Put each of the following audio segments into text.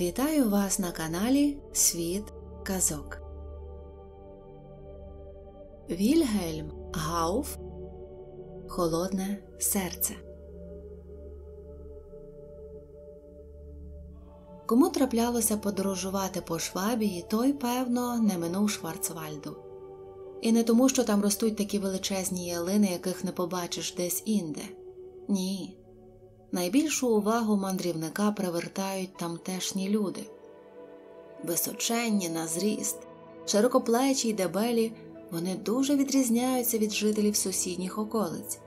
Вітаю вас на каналі Світ Казок. Вільгельм Гауф Холодне серце. Кому траплялося подорожувати по Швабії, той, певно, не минув Шварцвальду. І не тому, що там ростуть такі величезні ялини, яких не побачиш десь інде. Ні. Найбільшу увагу мандрівника привертають тамтешні люди височенні на зріст, широкоплечі й дебелі, вони дуже відрізняються від жителів сусідніх околиць.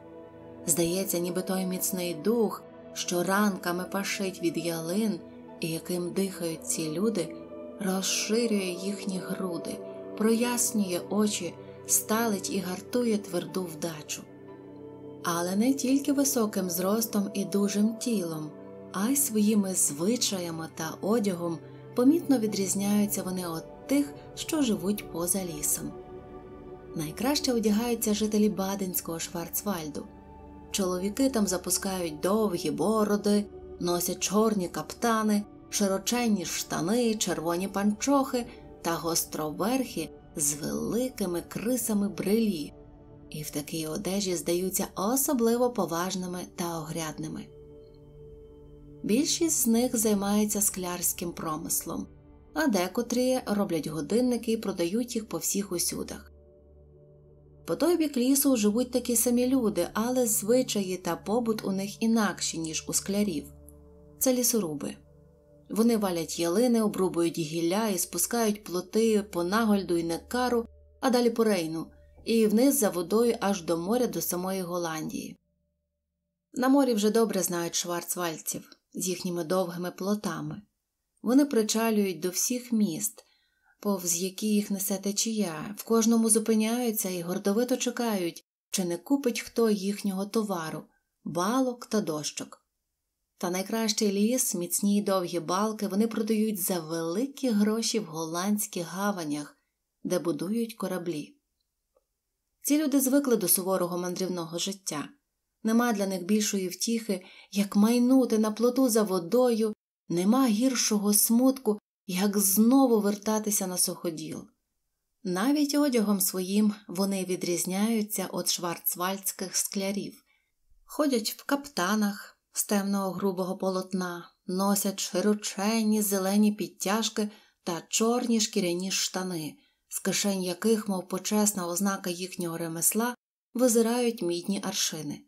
Здається, ніби той міцний дух, що ранками пашить від ялин і яким дихають ці люди, розширює їхні груди, прояснює очі, сталить і гартує тверду вдачу але не тільки високим зростом і дужим тілом, а й своїми звичаями та одягом помітно відрізняються вони від тих, що живуть поза лісом. Найкраще одягаються жителі Баденського Шварцвальду. Чоловіки там запускають довгі бороди, носять чорні каптани, широченні штани, червоні панчохи та гостроверхи з великими крисами брилі і в такій одежі здаються особливо поважними та огрядними. Більшість з них займається склярським промислом, а декотрі роблять годинники і продають їх по всіх усюдах. По той бік лісу живуть такі самі люди, але звичаї та побут у них інакші, ніж у склярів це лісоруби. Вони валять ялини, обрубують гілля і спускають плоти по нагольду і некару, а далі по рейну і вниз за водою аж до моря до самої Голландії. На морі вже добре знають шварцвальців з їхніми довгими плотами. Вони причалюють до всіх міст, повз які їх несе течія, в кожному зупиняються і гордовито чекають, чи не купить хто їхнього товару, балок та дощок. Та найкращий ліс, міцні й довгі балки вони продають за великі гроші в голландських гаванях, де будують кораблі. Ці люди звикли до суворого мандрівного життя. Нема для них більшої втіхи, як майнути на плоту за водою, нема гіршого смутку, як знову вертатися на суходіл. Навіть одягом своїм вони відрізняються від шварцвальдських склярів, ходять в каптанах з темного грубого полотна, носять широченні зелені підтяжки та чорні шкіряні штани з кишень яких, мов почесна ознака їхнього ремесла, визирають мідні аршини.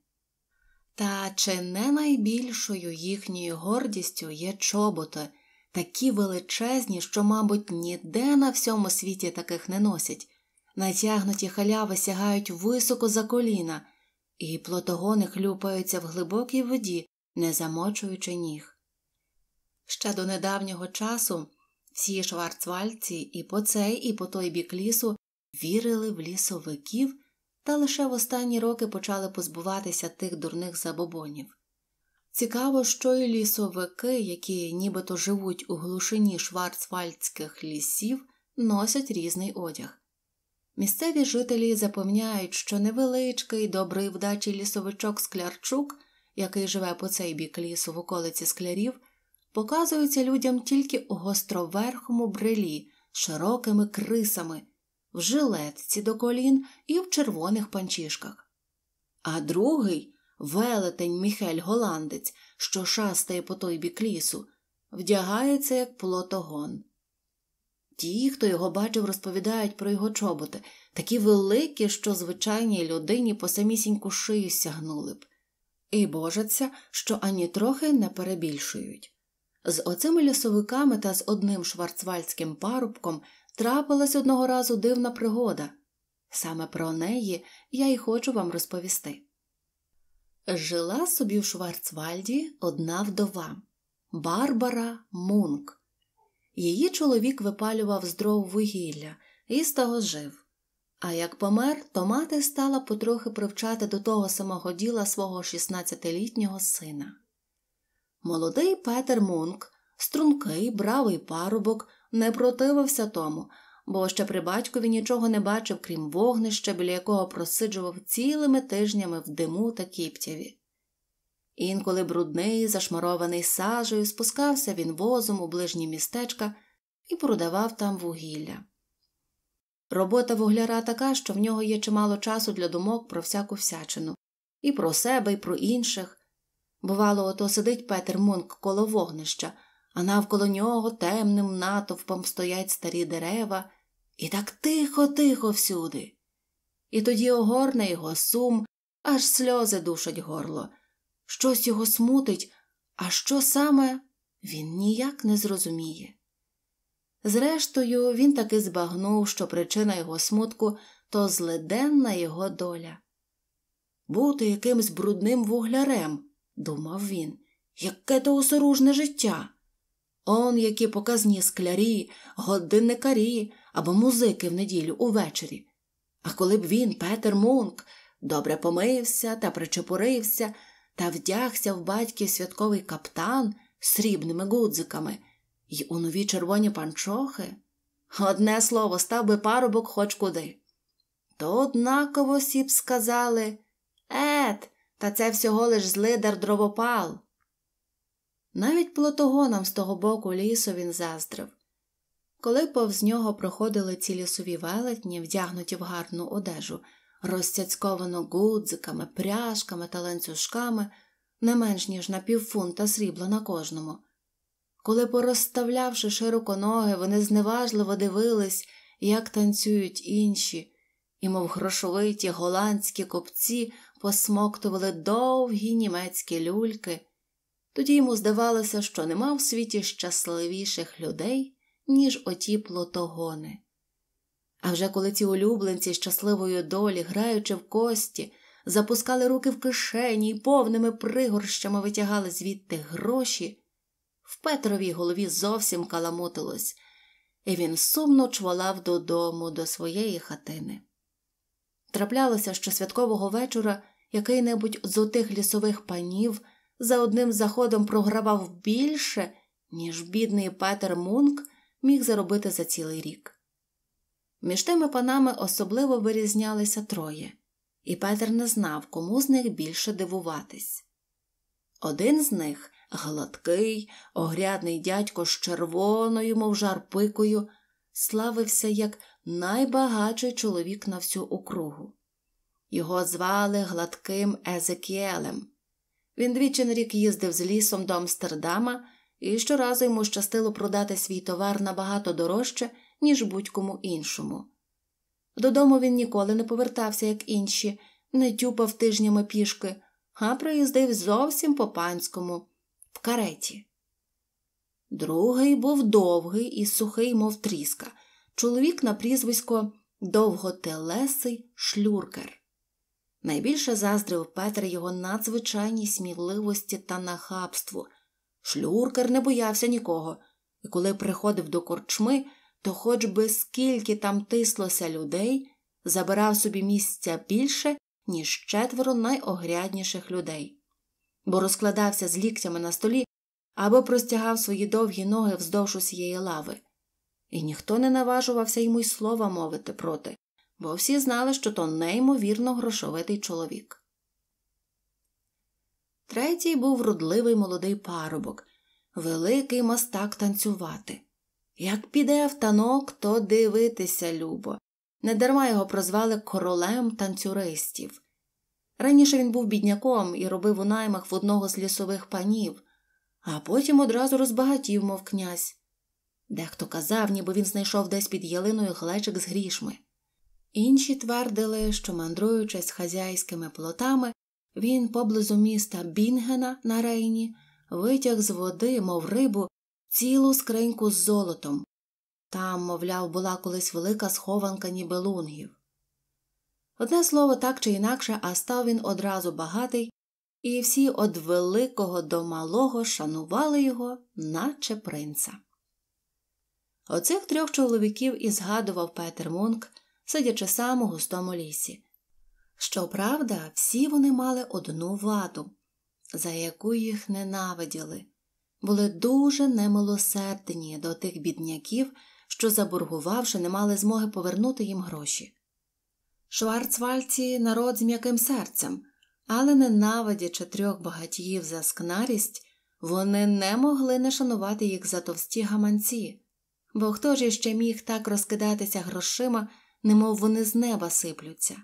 Та чи не найбільшою їхньою гордістю є чоботи, такі величезні, що, мабуть, ніде на всьому світі таких не носять, натягнуті халяви сягають високо за коліна, і плотогони хлюпаються в глибокій воді, не замочуючи ніг. Ще до недавнього часу всі шварцвальці і по цей, і по той бік лісу вірили в лісовиків та лише в останні роки почали позбуватися тих дурних забобонів. Цікаво, що й лісовики, які нібито живуть у глушині шварцвальдських лісів, носять різний одяг. Місцеві жителі запевняють, що невеличкий добрий вдачі лісовичок Склярчук, який живе по цей бік лісу в околиці склярів, показуються людям тільки у гостроверхому брелі широкими крисами, в жилетці до колін і в червоних панчішках. А другий велетень Міхель Голландець, що шастає по той бік лісу, вдягається як плотогон. Ті, хто його бачив, розповідають про його чоботи, такі великі, що звичайній людині по самісіньку шию сягнули б, і божаться, що ані трохи не перебільшують. З оцими лісовиками та з одним шварцвальдським парубком трапилась одного разу дивна пригода. Саме про неї я й хочу вам розповісти. Жила собі в Шварцвальді одна вдова Барбара Мунк. Її чоловік випалював з дров вугілля і з того жив. А як помер, то мати стала потрохи привчати до того самого діла свого 16-літнього сина. Молодий Петер Мунк, стрункий, бравий парубок, не противився тому, бо ще при батькові нічого не бачив, крім вогнища, біля якого просиджував цілими тижнями в диму та кіптяві. Інколи брудний, зашмарований сажею, спускався він возом у ближні містечка і продавав там вугілля. Робота вугляра така, що в нього є чимало часу для думок про всяку всячину і про себе, і про інших. Бувало, ото сидить Петер Мунк коло вогнища, а навколо нього темним натовпом стоять старі дерева, і так тихо-тихо всюди. І тоді огорне його сум, аж сльози душать горло. Щось його смутить, а що саме він ніяк не зрозуміє. Зрештою, він таки збагнув, що причина його смутку то злиденна його доля бути якимсь брудним вуглярем думав він, яке то осоружне життя. Он які показні склярі, годинникарі або музики в неділю увечері. А коли б він, Петер Мунк, добре помився та причепурився та вдягся в батьків святковий каптан срібними гудзиками й у нові червоні панчохи, одне слово, став би парубок хоч куди. То однаково всі б сказали Ет, та це всього лиш злидар дровопал. Навіть плотогонам з того боку лісу він заздрив. Коли повз нього проходили ці лісові велетні, вдягнуті в гарну одежу, розцяцьковано гудзиками, пряжками та ланцюжками, не менш ніж на півфунта срібла на кожному. Коли, порозставлявши широко ноги, вони зневажливо дивились, як танцюють інші, і, мов грошовиті голландські копці, посмоктували довгі німецькі люльки, тоді йому здавалося, що нема в світі щасливіших людей, ніж оті плотогони. А вже коли ці улюбленці щасливої долі, граючи в кості, запускали руки в кишені і повними пригорщами витягали звідти гроші, в Петровій голові зовсім каламутилось, і він сумно чволав додому, до своєї хатини. Траплялося, що святкового вечора який-небудь з отих лісових панів за одним заходом програвав більше, ніж бідний Петер Мунк міг заробити за цілий рік. Між тими панами особливо вирізнялися троє, і Петер не знав, кому з них більше дивуватись. Один з них гладкий, огрядний дядько з червоною, мов жар пикою, славився як найбагатший чоловік на всю округу. Його звали гладким Езекіелем. Він двічі на рік їздив з лісом до Амстердама, і щоразу йому щастило продати свій товар набагато дорожче, ніж будь-кому іншому. Додому він ніколи не повертався, як інші, не тюпав тижнями пішки, а проїздив зовсім по панському, в кареті. Другий був довгий і сухий, мов тріска, чоловік на прізвисько довготелесий шлюркер. Найбільше заздрив Петр його надзвичайній сміливості та нахабству. Шлюркер не боявся нікого, і коли приходив до корчми, то хоч би скільки там тислося людей, забирав собі місця більше, ніж четверо найогрядніших людей, бо розкладався з ліктями на столі або простягав свої довгі ноги вздовж усієї лави, і ніхто не наважувався йому й слова мовити проти бо всі знали, що то неймовірно грошовитий чоловік. Третій був рудливий молодий парубок, великий мастак танцювати. Як піде в танок, то дивитися любо. Недарма його прозвали королем танцюристів. Раніше він був бідняком і робив у наймах в одного з лісових панів, а потім одразу розбагатів, мов князь. Дехто казав, ніби він знайшов десь під ялиною глечик з грішми. Інші твердили, що, мандруючи з хазяйськими плотами, він поблизу міста Бінгена на рейні витяг з води, мов рибу, цілу скриньку з золотом. Там, мовляв, була колись велика схованка нібелунгів. Одне слово, так чи інакше, а став він одразу багатий, і всі од великого до малого шанували його, наче принца. Оцих трьох чоловіків і згадував Петер Мунк, сидячи сам у густому лісі. Щоправда, всі вони мали одну ваду, за яку їх ненавиділи, були дуже немилосердні до тих бідняків, що, заборгувавши, не мали змоги повернути їм гроші. Шварцвальці народ з м'яким серцем, але ненавидячи трьох багатіїв за скнарість, вони не могли не шанувати їх за товсті гаманці, бо хто ж іще міг так розкидатися грошима немов вони з неба сиплються.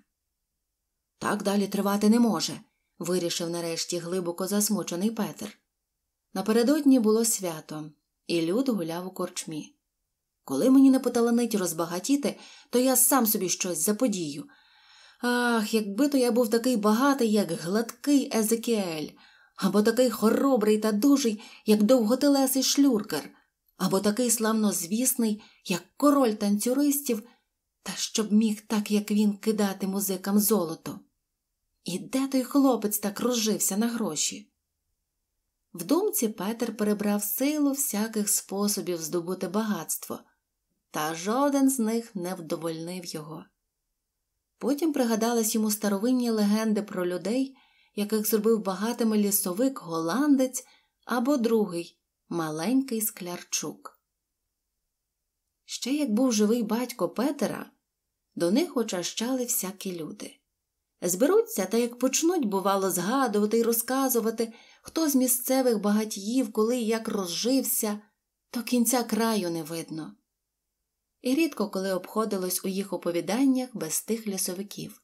Так далі тривати не може, вирішив нарешті глибоко засмучений Петр. Напередодні було свято, і люд гуляв у корчмі. Коли мені не поталанить розбагатіти, то я сам собі щось заподію. Ах, якби то я був такий багатий, як гладкий Езекіель, або такий хоробрий та дужий, як довготелесий шлюркер, або такий славнозвісний, як король танцюристів. Та щоб міг так, як він, кидати музикам золото. І де той хлопець так розжився на гроші? В думці Петер перебрав силу всяких способів здобути багатство, та жоден з них не вдовольнив його. Потім пригадались йому старовинні легенди про людей, яких зробив багатими лісовик голландець або другий маленький склярчук. Ще як був живий батько Петера, до них очащали всякі люди. Зберуться та як почнуть, бувало, згадувати і розказувати, хто з місцевих багатіїв, коли і як розжився, то кінця краю не видно. І рідко коли обходилось у їх оповіданнях без тих лісовиків.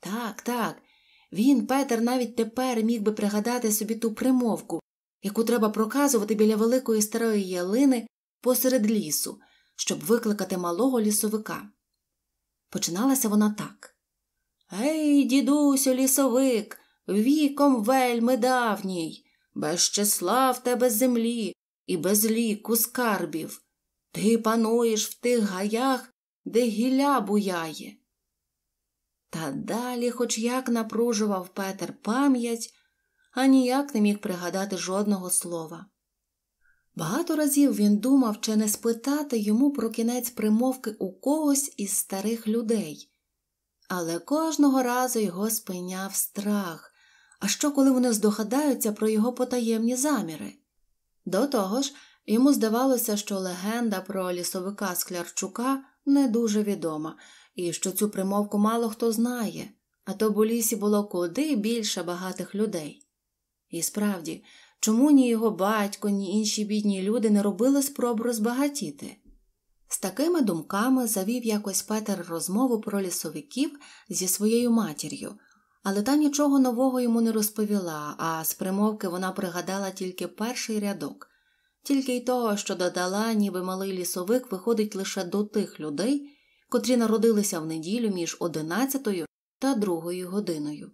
Так, так, він, Петер, навіть тепер міг би пригадати собі ту примовку, яку треба проказувати біля великої старої ялини посеред лісу, щоб викликати малого лісовика. Починалася вона так. Гей, дідусю, лісовик, віком вельми давній, без числа в тебе землі і без ліку скарбів. Ти пануєш в тих гаях, де гілля буяє. Та далі, хоч як напружував Петер пам'ять, а ніяк не міг пригадати жодного слова. Багато разів він думав, чи не спитати йому про кінець примовки у когось із старих людей, але кожного разу його спиняв страх. А що, коли вони здогадаються про його потаємні заміри? До того ж, йому здавалося, що легенда про лісовика Склярчука не дуже відома, і що цю примовку мало хто знає, а то бо лісі було куди більше багатих людей. І справді, Чому ні його батько, ні інші бідні люди не робили спроб розбагатіти? З такими думками завів якось Петер розмову про лісовиків зі своєю матір'ю, але та нічого нового йому не розповіла, а з примовки вона пригадала тільки перший рядок, тільки й того, що додала, ніби малий лісовик виходить лише до тих людей, котрі народилися в неділю між одинадцятою та другою годиною.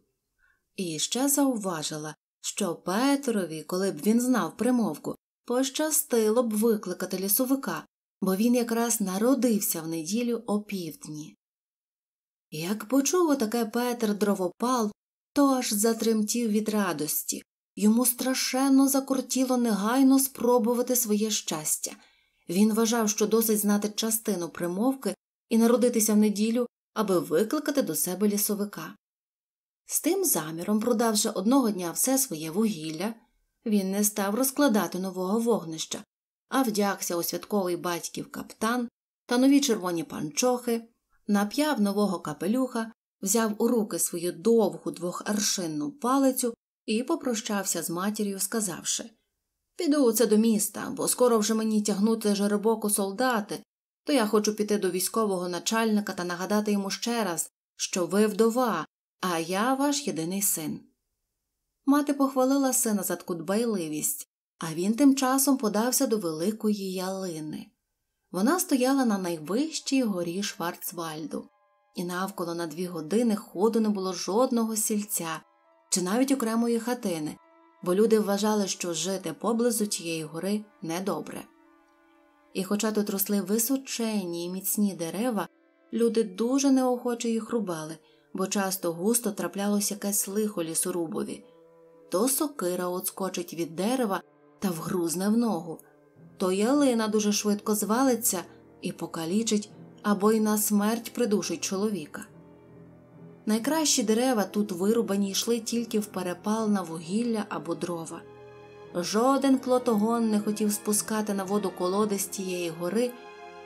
І ще зауважила, що Петрові, коли б він знав примовку, пощастило б викликати лісовика, бо він якраз народився в неділю о півдні. Як почув отаке Петр дровопал, то аж затремтів від радості, йому страшенно закортіло негайно спробувати своє щастя. Він вважав, що досить знати частину примовки і народитися в неділю, аби викликати до себе лісовика. З тим заміром, продавши одного дня все своє вугілля, він не став розкладати нового вогнища, а вдягся у святковий батьків каптан та нові червоні панчохи, нап'яв нового капелюха, взяв у руки свою довгу двохаршинну палицю і попрощався з матір'ю, сказавши Піду оце до міста, бо скоро вже мені тягнути жеребоку солдати, то я хочу піти до військового начальника та нагадати йому ще раз, що ви вдова, а я ваш єдиний син. Мати похвалила сина за таку дбайливість, а він тим часом подався до великої ялини. Вона стояла на найвищій горі Шварцвальду, і навколо на дві години ходу не було жодного сільця чи навіть окремої хатини, бо люди вважали, що жити поблизу тієї гори недобре. І, хоча тут росли височені і міцні дерева, люди дуже неохоче їх рубали бо часто густо траплялось якесь лихо лісорубові то сокира отскочить від дерева та вгрузне в ногу, то ялина дуже швидко звалиться і покалічить або й на смерть придушить чоловіка. Найкращі дерева тут вирубані йшли тільки в перепал на вугілля або дрова. Жоден плотогон не хотів спускати на воду колоди з тієї гори,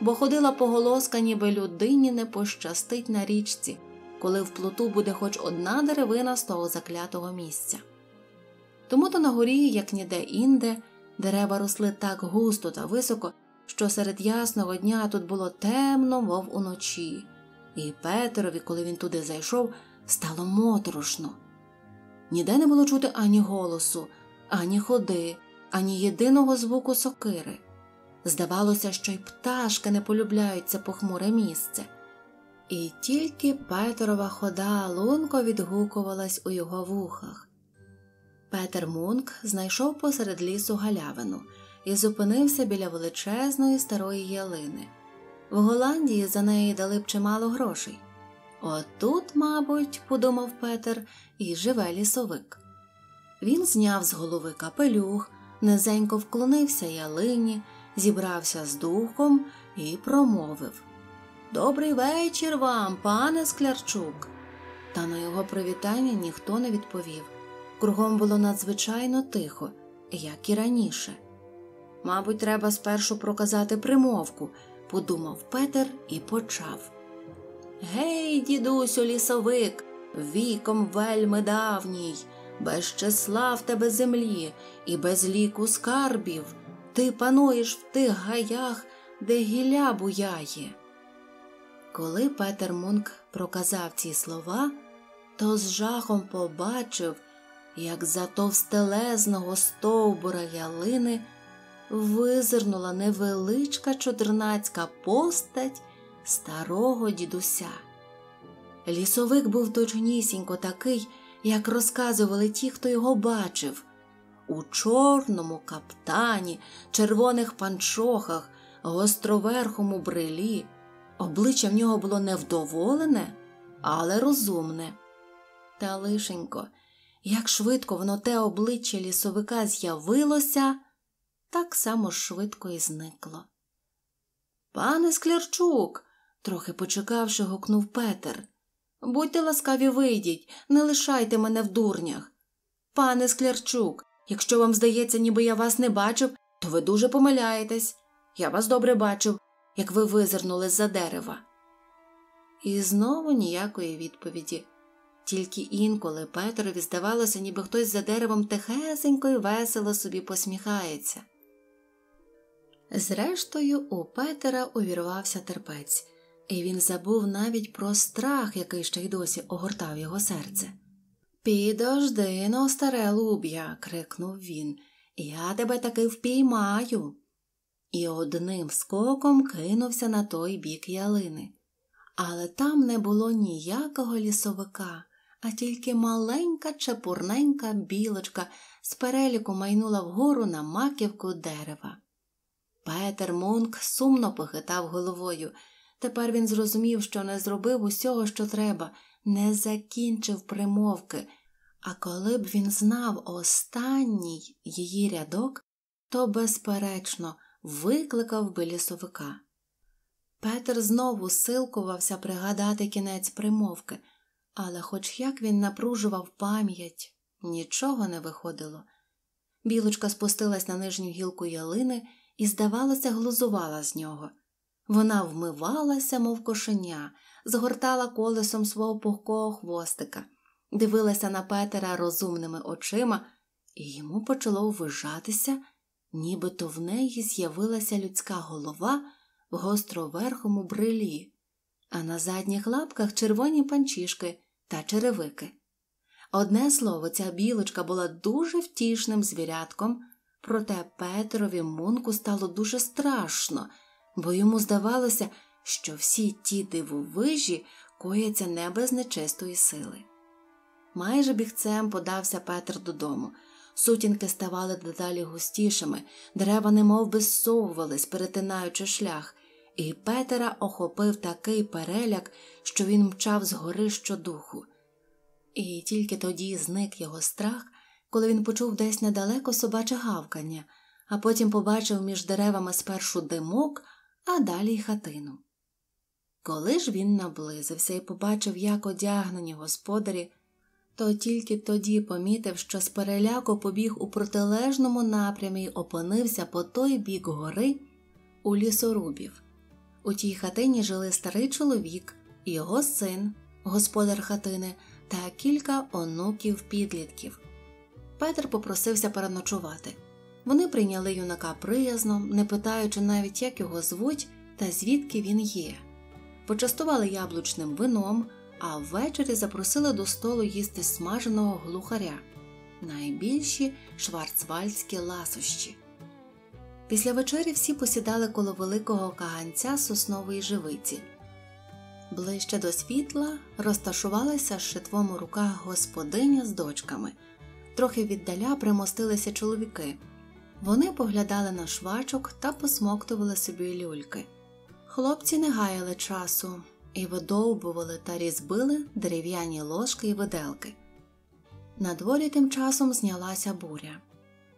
бо ходила поголоска, ніби людині не пощастить на річці коли в плоту буде хоч одна деревина з того заклятого місця. Тому то на горі, як ніде інде, дерева росли так густо та високо, що серед ясного дня тут було темно, мов уночі, і Петерові, коли він туди зайшов, стало моторошно. Ніде не було чути ані голосу, ані ходи, ані єдиного звуку сокири. Здавалося, що й пташки не полюбляють це похмуре місце. І тільки Петрова хода лунко відгукувалась у його вухах. Петер Мунк знайшов посеред лісу галявину і зупинився біля величезної старої ялини. В Голландії за неї дали б чимало грошей. Отут, мабуть, подумав Петер, і живе лісовик. Він зняв з голови капелюх, низенько вклонився ялині, зібрався з духом і промовив Добрий вечір вам, пане Склярчук. Та на його привітання ніхто не відповів. Кругом було надзвичайно тихо, як і раніше. Мабуть, треба спершу проказати примовку, подумав Петер і почав. Гей, дідусю, лісовик, віком вельми давній, без числа в тебе землі і без ліку скарбів. Ти пануєш в тих гаях, де гіля буяє. Коли Петер Мунк проказав ці слова, то з жахом побачив, як за товстелезного стовбура ялини визирнула невеличка чудернацька постать старого дідуся. Лісовик був точнісінько такий, як розказували ті, хто його бачив, у чорному каптані, червоних панчохах, гостроверхому брелі. Обличчя в нього було невдоволене, але розумне. Та лишенько, як швидко воно те обличчя лісовика з'явилося, так само швидко і зникло. Пане Склярчук, трохи почекавши, гукнув Петер. Будьте ласкаві, вийдіть, не лишайте мене в дурнях. Пане Склярчук, якщо вам здається, ніби я вас не бачив, то ви дуже помиляєтесь. Я вас добре бачив, як ви визирнули з за дерева. І знову ніякої відповіді. Тільки інколи Петрові здавалося, ніби хтось за деревом тихесенько й весело собі посміхається. Зрештою, у Петера увірвався терпець, і він забув навіть про страх, який ще й досі огортав його серце. Підожди но, ну, старе луб'я. крикнув він. Я тебе таки впіймаю і одним скоком кинувся на той бік ялини. Але там не було ніякого лісовика, а тільки маленька чепурненька білочка з переліку майнула вгору на маківку дерева. Петер Мунк сумно похитав головою. Тепер він зрозумів, що не зробив усього, що треба, не закінчив примовки. А коли б він знав останній її рядок, то, безперечно, викликав би лісовика. Петер знову силкувався пригадати кінець примовки, але, хоч як він напружував пам'ять, нічого не виходило. Білочка спустилась на нижню гілку ялини і, здавалося, глузувала з нього. Вона вмивалася, мов кошеня, згортала колесом свого пухкого хвостика, дивилася на Петера розумними очима, і йому почало ввижатися – нібито в неї з'явилася людська голова в гостроверхому брилі, а на задніх лапках червоні панчішки та черевики. Одне слово, ця білочка була дуже втішним звірятком, проте Петрові Мунку стало дуже страшно, бо йому здавалося, що всі ті дивовижі кояться не без нечистої сили. Майже бігцем подався Петр додому. Сутінки ставали дедалі густішими, дерева немов би зсовувались, перетинаючи шлях, і Петера охопив такий переляк, що він мчав з гори щодуху. І тільки тоді зник його страх, коли він почув десь недалеко собаче гавкання, а потім побачив між деревами спершу димок, а далі й хатину. Коли ж він наблизився і побачив, як одягнені господарі то тільки тоді помітив, що з переляку побіг у протилежному напрямі й опинився по той бік гори у лісорубів. У тій хатині жили старий чоловік, його син, господар хатини та кілька онуків підлітків. Петр попросився переночувати. Вони прийняли юнака приязно, не питаючи навіть, як його звуть та звідки він є. Почастували яблучним вином, а ввечері запросили до столу їсти смаженого глухаря, найбільші шварцвальські ласощі. Після вечері всі посідали коло великого каганця соснової живиці. Ближче до світла розташувалася з шитвом у руках господиня з дочками. Трохи віддаля примостилися чоловіки. Вони поглядали на швачок та посмоктували собі люльки. Хлопці не гаяли часу, і видовбували та різбили дерев'яні ложки і виделки. На дворі тим часом знялася буря.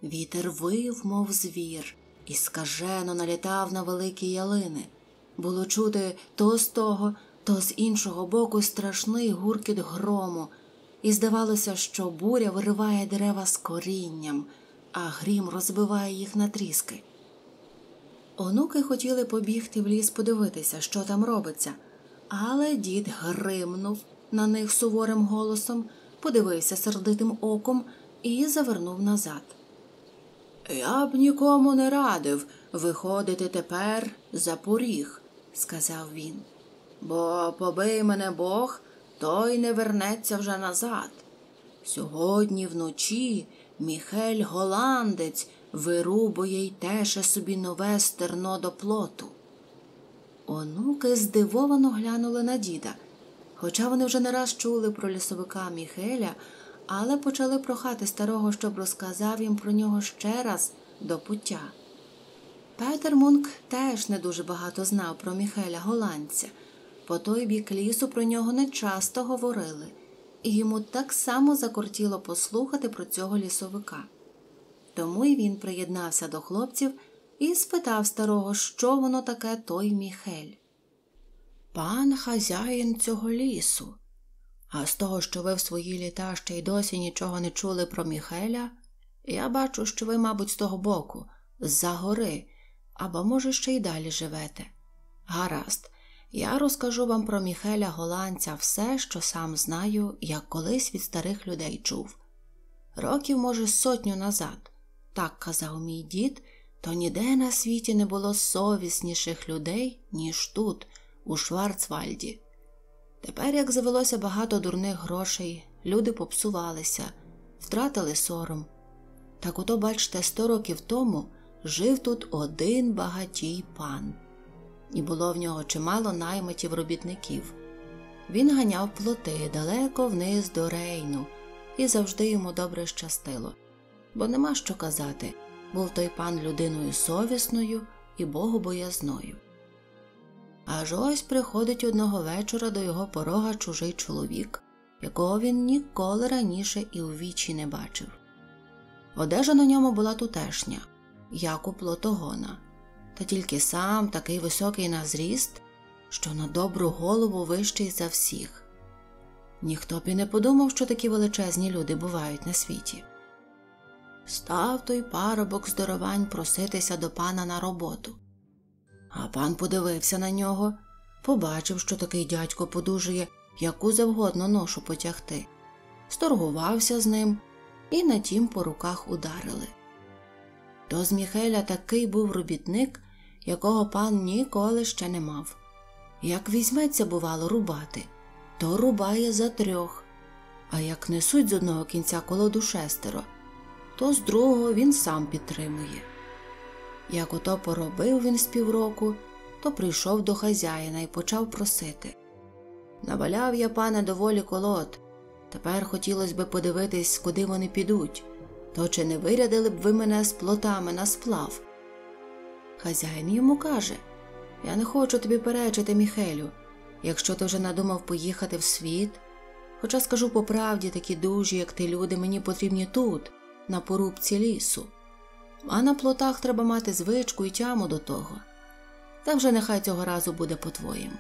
Вітер вив, мов звір, і скажено налітав на великі ялини. Було чути то з того, то з іншого боку страшний гуркіт грому, і здавалося, що буря вириває дерева з корінням, а грім розбиває їх на тріски. Онуки хотіли побігти в ліс подивитися, що там робиться. Але дід гримнув на них суворим голосом, подивився сердитим оком і завернув назад. Я б нікому не радив виходити тепер за поріг, сказав він. Бо побий мене Бог, той не вернеться вже назад. Сьогодні вночі Міхель голландець вирубує й теше собі нове стерно до плоту. Онуки здивовано глянули на діда. Хоча вони вже не раз чули про лісовика Міхеля, але почали прохати старого, щоб розказав їм про нього ще раз до пуття. Петер Мунк теж не дуже багато знав про Міхеля голландця. По той бік лісу про нього не часто говорили, і йому так само закортіло послухати про цього лісовика. Тому й він приєднався до хлопців і спитав старого, що воно таке той міхель. Пан хазяїн цього лісу. А з того, що ви в свої літа ще й досі нічого не чули про міхеля, я бачу, що ви, мабуть, з того боку, з-за гори, або, може, ще й далі живете. Гаразд, я розкажу вам про Міхеля голландця все, що сам знаю, як колись від старих людей чув. Років, може, сотню назад, так казав мій дід, то ніде на світі не було совісніших людей, ніж тут, у Шварцвальді. Тепер, як завелося багато дурних грошей, люди попсувалися, втратили сором. Так ото, бачите, сто років тому жив тут один багатій пан, і було в нього чимало наймитів робітників. Він ганяв плоти далеко вниз до рейну, і завжди йому добре щастило, бо нема що казати був той пан людиною совісною і богобоязною. Аж ось приходить одного вечора до його порога чужий чоловік, якого він ніколи раніше і у вічі не бачив. Одежа на ньому була тутешня, як у плотогона, та тільки сам такий високий на зріст, що на добру голову вищий за всіх. Ніхто б і не подумав, що такі величезні люди бувають на світі став той парубок з здоровань проситися до пана на роботу. А пан подивився на нього, побачив, що такий дядько подужує, яку завгодно ношу потягти, сторгувався з ним і на тім по руках ударили. То з Міхеля такий був робітник, якого пан ніколи ще не мав. Як візьметься, бувало, рубати, то рубає за трьох, а як несуть з одного кінця колоду шестеро то з другого він сам підтримує. Як ото поробив він з півроку, то прийшов до хазяїна і почав просити Наваляв я, пане, доволі колод. Тепер хотілося би подивитись, куди вони підуть, то чи не вирядили б ви мене з плотами на сплав? Хазяїн йому каже Я не хочу тобі перечити, Міхелю, якщо ти вже надумав поїхати в світ. Хоча скажу по правді, такі дужі, як ти люди, мені потрібні тут, на порубці лісу, а на плотах треба мати звичку і тяму до того. Та вже нехай цього разу буде по-твоєму.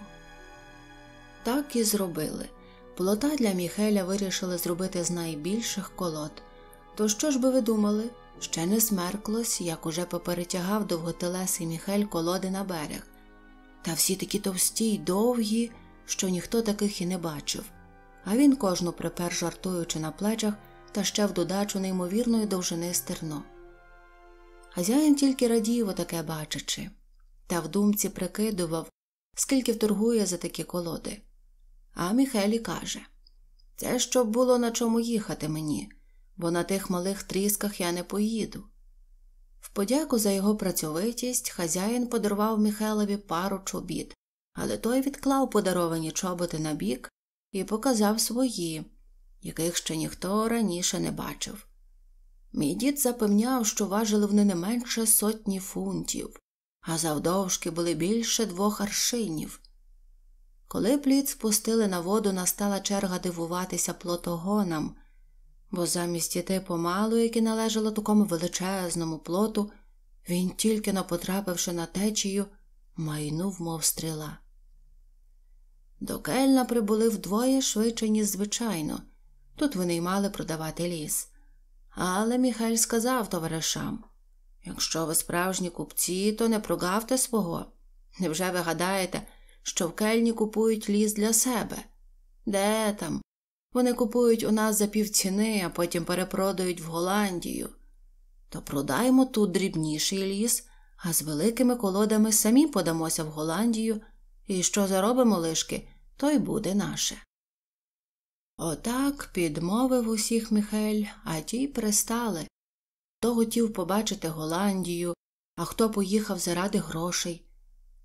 Так і зробили. Плота для Міхеля вирішили зробити з найбільших колод. То що ж би ви думали? Ще не смерклось, як уже поперетягав довготелесий Міхель колоди на берег. Та всі такі товсті й довгі, що ніхто таких і не бачив, а він кожну припер, жартуючи на плечах, та ще в додачу неймовірної довжини стерно. Хазяїн тільки радів отаке бачачи, та в думці прикидував, скільки вторгує за такі колоди. А Міхелі каже це щоб було на чому їхати мені, бо на тих малих трісках я не поїду. В подяку за його працьовитість хазяїн подарував Міхелові пару чобіт, але той відклав подаровані чоботи на бік і показав свої яких ще ніхто раніше не бачив. Мій дід запевняв, що важили вони не менше сотні фунтів, а завдовжки були більше двох аршинів. Коли плід спустили на воду, настала черга дивуватися плотогонам, бо замість іти помалу, яке належало такому величезному плоту, він, тільки но потрапивши на течію, майнув, мов стріла. До Кельна прибули вдвоє швидше, ніж звичайно, Тут вони й мали продавати ліс. Але Міхель сказав товаришам якщо ви справжні купці, то не прогавте свого. Невже ви гадаєте, що в кельні купують ліс для себе? Де там? Вони купують у нас за півціни, а потім перепродають в Голландію. То продаймо тут дрібніший ліс, а з великими колодами самі подамося в Голландію, і що заробимо лишки, то й буде наше. Отак підмовив усіх Михель, а ті пристали. Хто хотів побачити Голландію, а хто поїхав заради грошей.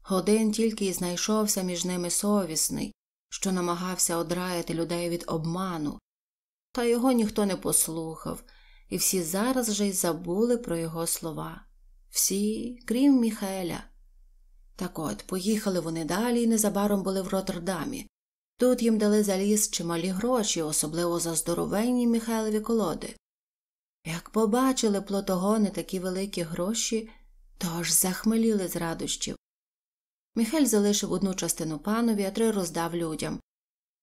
Один тільки й знайшовся між ними совісний, що намагався одраяти людей від обману, та його ніхто не послухав, і всі зараз же й забули про його слова всі, крім Міхеля. Так от, поїхали вони далі і незабаром були в Роттердамі. Тут їм дали заліз чималі гроші, особливо за здоровенні Михайлові колоди. Як побачили плотогони такі великі гроші, то аж захмеліли з радощів. Міхель залишив одну частину панові, а три роздав людям.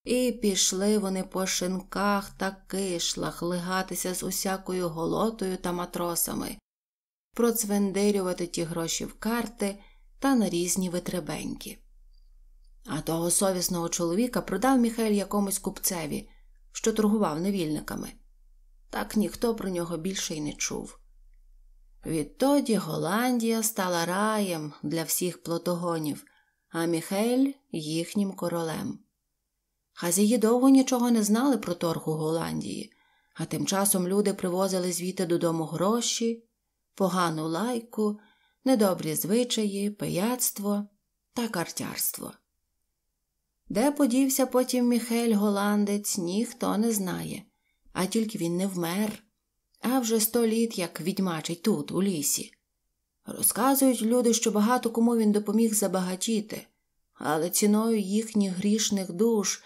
І пішли вони по шинках та кишлах лигатися з усякою голотою та матросами, процвендирювати ті гроші в карти та на різні витребеньки. А того совісного чоловіка продав Міхель якомусь купцеві, що торгував невільниками. Так ніхто про нього більше й не чув. Відтоді Голландія стала раєм для всіх плотогонів, а Міхель їхнім королем. Хазії довго нічого не знали про торг у Голландії, а тим часом люди привозили звідти додому гроші, погану лайку, недобрі звичаї, пияцтво та картярство. Де подівся потім Міхель голландець, ніхто не знає, а тільки він не вмер, а вже сто літ як відьмачить тут, у лісі. Розказують люди, що багато кому він допоміг забагатіти, але ціною їхніх грішних душ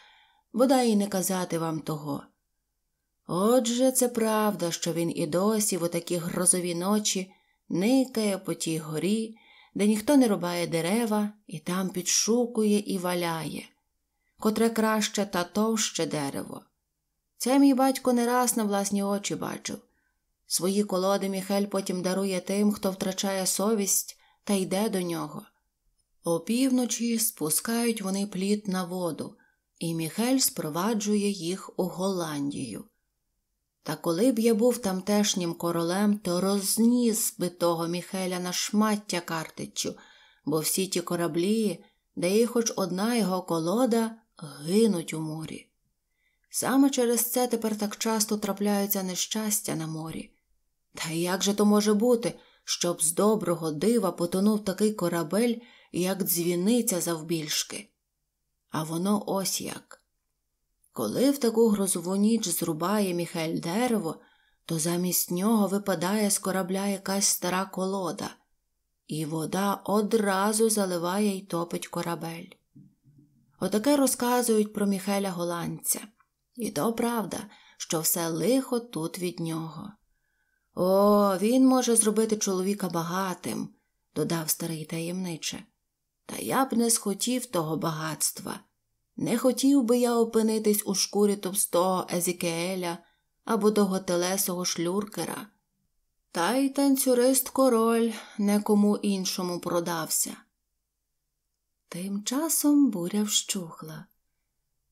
бодай і не казати вам того. Отже, це правда, що він і досі в отакі грозові ночі никає по тій горі, де ніхто не рубає дерева і там підшукує і валяє котре краще та товще дерево. Це мій батько не раз на власні очі бачив. Свої колоди Міхель потім дарує тим, хто втрачає совість та йде до нього. Опівночі спускають вони плід на воду, і Міхель спроваджує їх у Голландію. Та коли б я був тамтешнім королем, то розніс би того Міхеля на шмаття картичу, бо всі ті кораблі, де є хоч одна його колода, гинуть у морі. Саме через це тепер так часто трапляються нещастя на морі. Та як же то може бути, щоб з доброго дива потонув такий корабель, як дзвіниця завбільшки? А воно ось як. Коли в таку грозову ніч зрубає Міхель дерево, то замість нього випадає з корабля якась стара колода, і вода одразу заливає й топить корабель. Отаке розказують про Міхеля голландця. І то правда, що все лихо тут від нього. О, він може зробити чоловіка багатим, додав старий таємниче. Та я б не схотів того багатства. Не хотів би я опинитись у шкурі товстого Езікееля або того телесого шлюркера. Та й танцюрист король не кому іншому продався. Тим часом буря вщухла.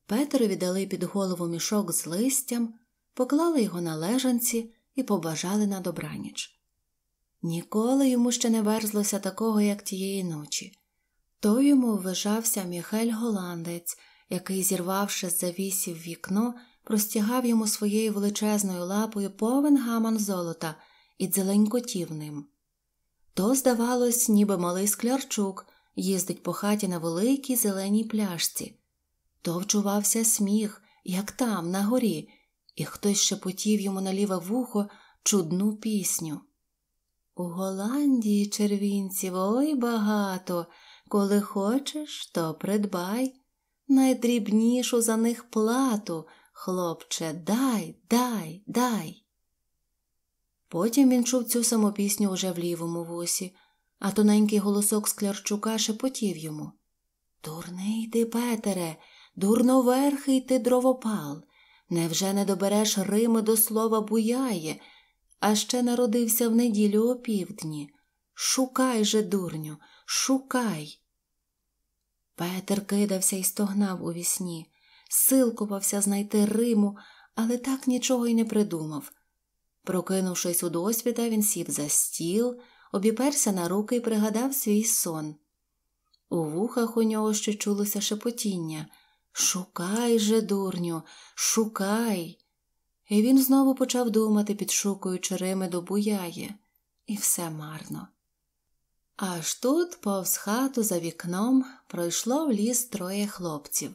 Петрові дали під голову мішок з листям, поклали його на лежанці і побажали на добраніч. Ніколи йому ще не верзлося такого, як тієї ночі. То йому ввижався Міхель голландець, який, зірвавши з завісів вікно, простягав йому своєю величезною лапою повен гаман золота і дзеленькотів ним. То, здавалось, ніби малий склярчук їздить по хаті на великій зеленій пляшці. То вчувався сміх, як там, на горі, і хтось шепотів йому на ліве вухо чудну пісню. У Голландії червінців ой багато, коли хочеш, то придбай. Найдрібнішу за них плату, хлопче, дай, дай, дай. Потім він чув цю саму пісню уже в лівому вусі, а тоненький голосок Склярчука шепотів йому Дурний ти, Петере, дурноверхий ти дровопал. Невже не добереш Рими до слова буяє, а ще народився в неділю опівдні. Шукай же, дурню, шукай. Петер кидався і стогнав у вісні. силкувався знайти Риму, але так нічого й не придумав. Прокинувшись у досвіта, він сів за стіл, обіперся на руки і пригадав свій сон. У вухах у нього ще чулося шепотіння Шукай же, дурню, шукай. І він знову почав думати, підшукуючи Рими до буяє, і все марно. Аж тут, повз хату за вікном, пройшло в ліс троє хлопців.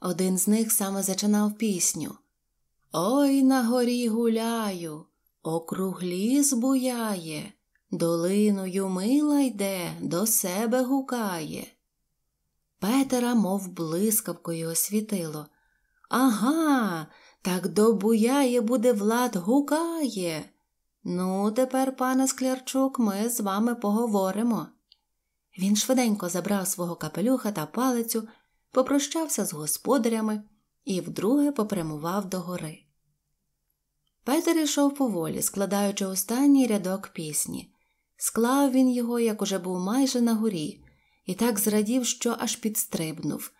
Один з них саме зачинав пісню Ой на горі гуляю, округ ліс буяє, Долиною мила йде, до себе гукає. Петера мов блискавкою освітило. Ага, так добуяє, буде Влад гукає. Ну, тепер, пане Склярчук, ми з вами поговоримо. Він швиденько забрав свого капелюха та палицю, попрощався з господарями і вдруге попрямував до гори. Петер ішов поволі, складаючи останній рядок пісні. Склав він його, як уже був майже на горі, і так зрадів, що аж підстрибнув.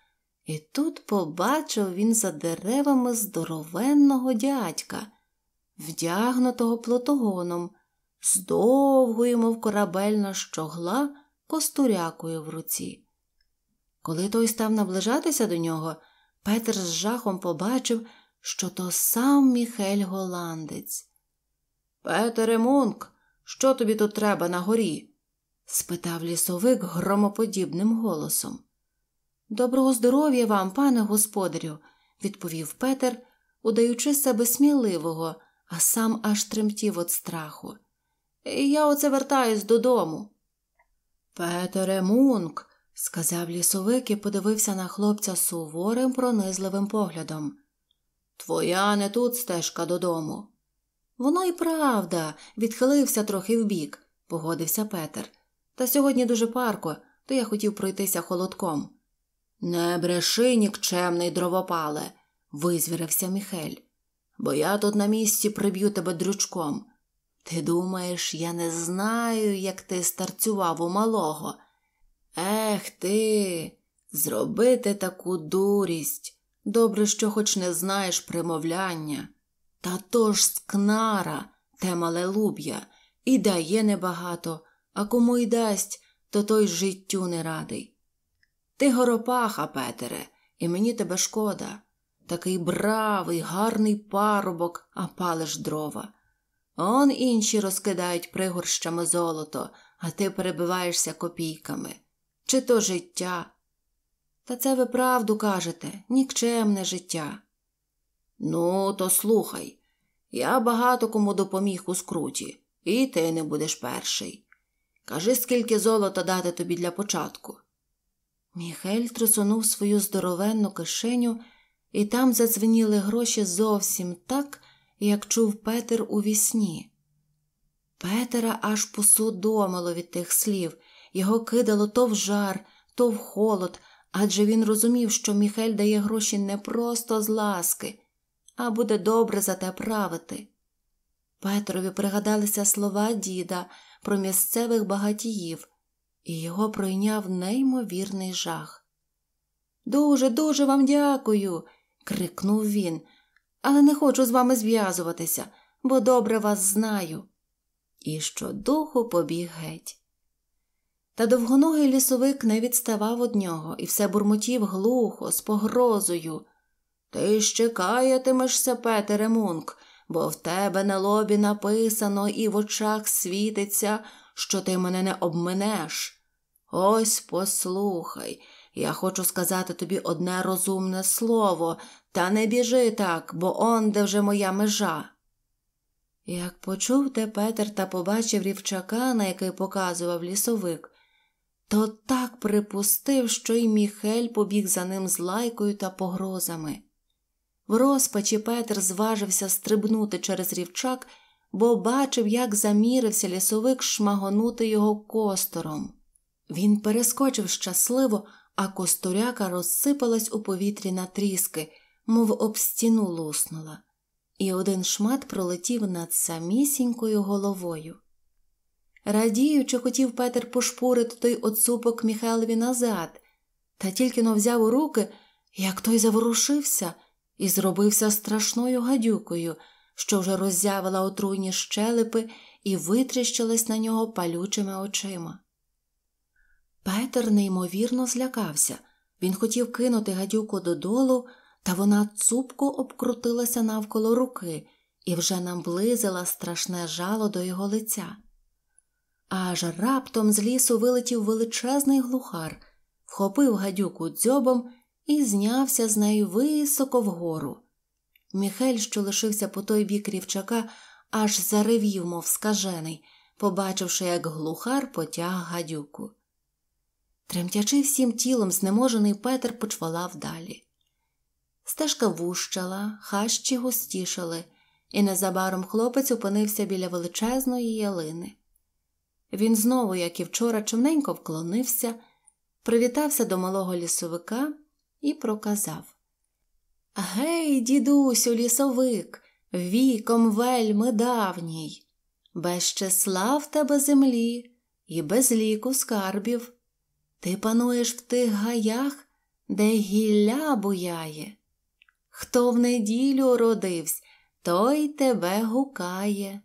І тут побачив він за деревами здоровенного дядька, вдягнутого плотогоном, з довгою, мов корабельна щогла, костурякою в руці. Коли той став наближатися до нього, Петр з жахом побачив, що то сам міхель голландець. Петере Мунк, що тобі тут треба на горі? спитав лісовик громоподібним голосом. Доброго здоров'я вам, пане господарю, відповів Петер, удаючи себе сміливого, а сам аж тремтів від страху. Я оце вертаюсь додому. Петере Мунк, сказав лісовик і подивився на хлопця суворим, пронизливим поглядом. Твоя не тут стежка додому. Воно і правда, відхилився трохи вбік, погодився Петер. Та сьогодні дуже парко, то я хотів пройтися холодком. Не бреши, нікчемний дровопале, визвірився Міхель. Бо я тут на місці приб'ю тебе дрючком. Ти думаєш, я не знаю, як ти старцював у малого. Ех ти, зробити таку дурість. Добре, що хоч не знаєш примовляння. Та то ж скнара, те мале луб'я, і дає небагато, а кому й дасть, то той життю не радий. Ти горопаха, Петере, і мені тебе шкода. Такий бравий, гарний парубок, а палиш дрова. Он інші розкидають пригорщами золото, а ти перебиваєшся копійками. Чи то життя? Та це ви правду кажете, нікчемне життя. Ну, то слухай, я багато кому допоміг у скруті, і ти не будеш перший. Кажи, скільки золота дати тобі для початку. Міхель трусонув свою здоровенну кишеню, і там задзвеніли гроші зовсім так, як чув Петер у вісні. Петера аж посудомило від тих слів, його кидало то в жар, то в холод, адже він розумів, що Міхель дає гроші не просто з ласки а буде добре за те правити. Петрові пригадалися слова діда про місцевих багатіїв, і його пройняв неймовірний жах. Дуже, дуже вам дякую. крикнув він, але не хочу з вами зв'язуватися, бо добре вас знаю. І щодуху побіг геть. Та довгоногий лісовик не відставав од нього і все бурмотів глухо, з погрозою. Ти ще каятимешся, Петере Мунк, бо в тебе на лобі написано і в очах світиться, що ти мене не обминеш. Ось послухай, я хочу сказати тобі одне розумне слово, та не біжи так, бо он де вже моя межа. Як почув те Петер та побачив рівчака, на який показував лісовик, то так припустив, що й Міхель побіг за ним з лайкою та погрозами. В розпачі Петр зважився стрибнути через рівчак, бо бачив, як замірився лісовик шмагонути його костором. Він перескочив щасливо, а костуряка розсипалась у повітрі на тріски, мов об стіну луснула, і один шмат пролетів над самісінькою головою. Радіючи, хотів Петр пошпурити той оцупок Міхайлові назад, та тільки но взяв у руки, як той заворушився і зробився страшною гадюкою, що вже роззявила отруйні щелепи і витріщилась на нього палючими очима. Петер неймовірно злякався. Він хотів кинути гадюку додолу, та вона цупко обкрутилася навколо руки і вже наблизила страшне жало до його лиця. Аж раптом з лісу вилетів величезний глухар, вхопив гадюку дзьобом і знявся з нею високо вгору. Міхель, що лишився по той бік рівчака, аж заревів, мов скажений, побачивши, як глухар потяг гадюку. Тремтячи всім тілом, знеможений Петр почвалав далі. Стежка вущала, хащі густішали, і незабаром хлопець опинився біля величезної ялини. Він знову, як і вчора, чимненько вклонився, привітався до малого лісовика і проказав Гей, дідусю, лісовик, віком вельми давній, без числа в тебе землі і без ліку скарбів. Ти пануєш в тих гаях, де гілля буяє. Хто в неділю родивсь, той тебе гукає.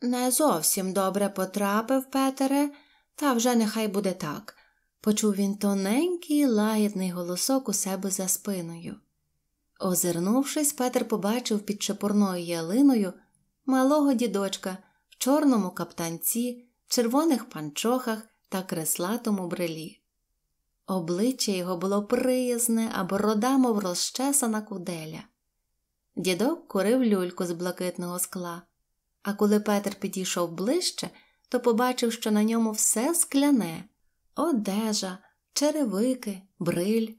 Не зовсім добре потрапив, Петере, та вже нехай буде так почув він тоненький лагідний голосок у себе за спиною. Озирнувшись, Петр побачив під чепурною ялиною малого дідочка в чорному каптанці, червоних панчохах та креслатому брелі. Обличчя його було приязне, а борода, мов розчесана куделя. Дідок курив люльку з блакитного скла, а коли Петр підійшов ближче, то побачив, що на ньому все скляне, одежа, черевики, бриль,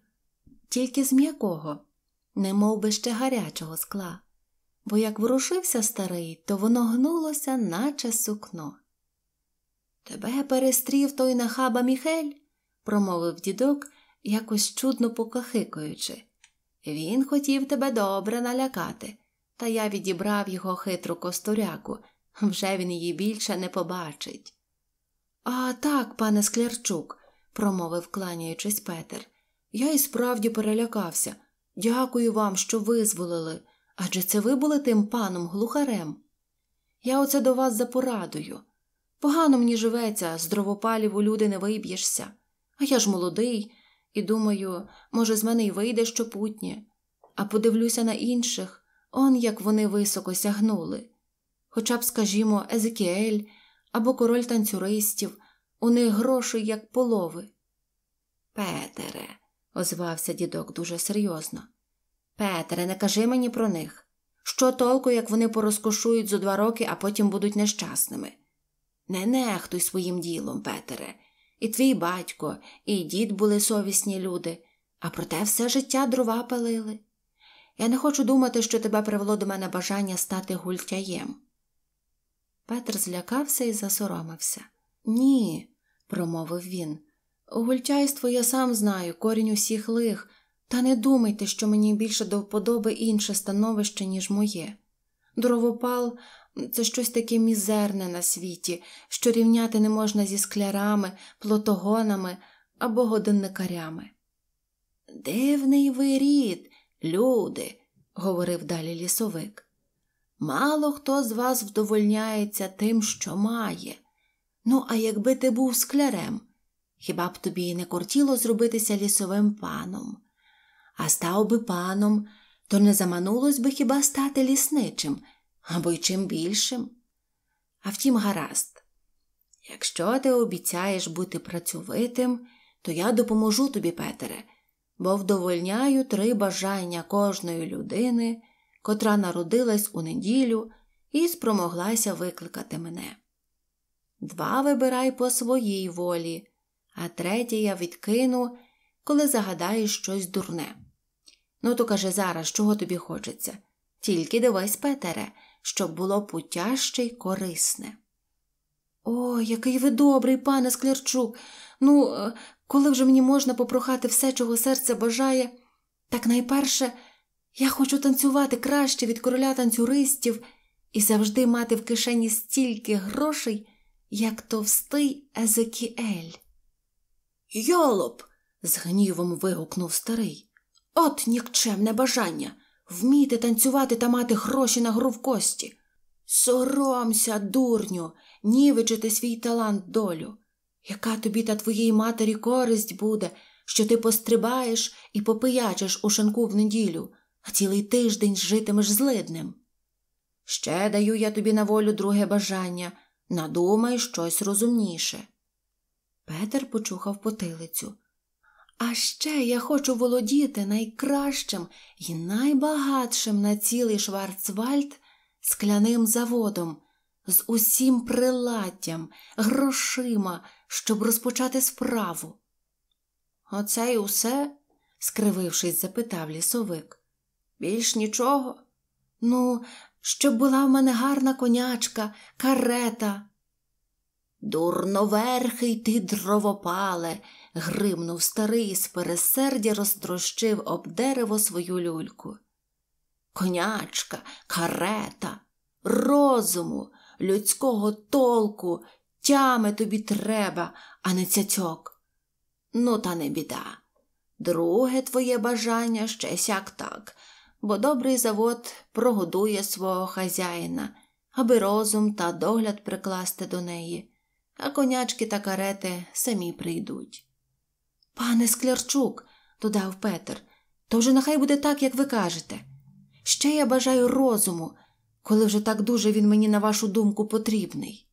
тільки з м'якого, не мов би ще гарячого скла, бо як ворушився старий, то воно гнулося, наче сукно. Тебе перестрів той нахаба Міхель, промовив дідок, якось чудно покахикуючи. Він хотів тебе добре налякати, та я відібрав його хитру костуряку, вже він її більше не побачить. А так, пане Склярчук, промовив кланяючись Петер, я і справді перелякався. Дякую вам, що визволили, адже це ви були тим паном глухарем. Я оце до вас за порадою. Погано мені живеться, здровопалів у люди не виб'єшся. А я ж молодий, і думаю, може, з мене й вийде щопутнє. А подивлюся на інших, он як вони високо сягнули. Хоча б, скажімо, Езекіель або король танцюристів, у них гроші як полови. Петере, озвався дідок дуже серйозно. Петере, не кажи мені про них. Що толку, як вони порозкошують за два роки, а потім будуть нещасними? Не нехтуй своїм ділом, Петере. І твій батько, і дід були совісні люди, а проте все життя дрова палили. Я не хочу думати, що тебе привело до мене бажання стати гультяєм. Петр злякався і засоромився. Ні, промовив він. Гульчайство я сам знаю, корінь усіх лих, та не думайте, що мені більше до вподоби інше становище, ніж моє. Дровопал це щось таке мізерне на світі, що рівняти не можна зі склярами, плотогонами або годинникарями. Дивний ви рід, люди, говорив далі лісовик. Мало хто з вас вдовольняється тим, що має. Ну, а якби ти був склярем, хіба б тобі не кортіло зробитися лісовим паном? А став би паном, то не заманулось би хіба стати лісничим або й чим більшим? А втім, гаразд, якщо ти обіцяєш бути працьовитим, то я допоможу тобі, Петере, бо вдовольняю три бажання кожної людини котра народилась у неділю і спромоглася викликати мене. Два вибирай по своїй волі, а третє я відкину, коли загадаєш щось дурне. Ну, то каже зараз, чого тобі хочеться. Тільки дивись, Петере, щоб було путяще й корисне. О, який ви добрий, пане Склярчук. Ну, е, коли вже мені можна попрохати все, чого серце бажає, так найперше. Я хочу танцювати краще від короля танцюристів і завжди мати в кишені стільки грошей, як товстий Езекіель. Йолоп. з гнівом вигукнув старий. От нікчемне бажання вміти танцювати та мати гроші на гру в кості. Соромся, дурню, нівичити свій талант долю. Яка тобі та твоїй матері користь буде, що ти пострибаєш і попиячеш у шинку в неділю? а цілий тиждень житимеш злидним. Ще даю я тобі на волю друге бажання надумай щось розумніше. Петер почухав потилицю. А ще я хочу володіти найкращим і найбагатшим на цілий Шварцвальд скляним заводом, з усім прилаттям, грошима, щоб розпочати справу. Оце й усе? скривившись, запитав лісовик. Більш нічого? Ну, щоб була в мене гарна конячка, карета. Дурноверхий ти дровопале, гримнув старий і з пересердя розтрощив об дерево свою люльку. Конячка, карета, розуму, людського толку, тями тобі треба, а не цяцьок. Ну, та не біда. Друге твоє бажання ще сяк так бо добрий завод прогодує свого хазяїна, аби розум та догляд прикласти до неї, а конячки та карети самі прийдуть. Пане Склярчук, додав Петр, то вже нехай буде так, як ви кажете. Ще я бажаю розуму, коли вже так дуже він мені, на вашу думку, потрібний.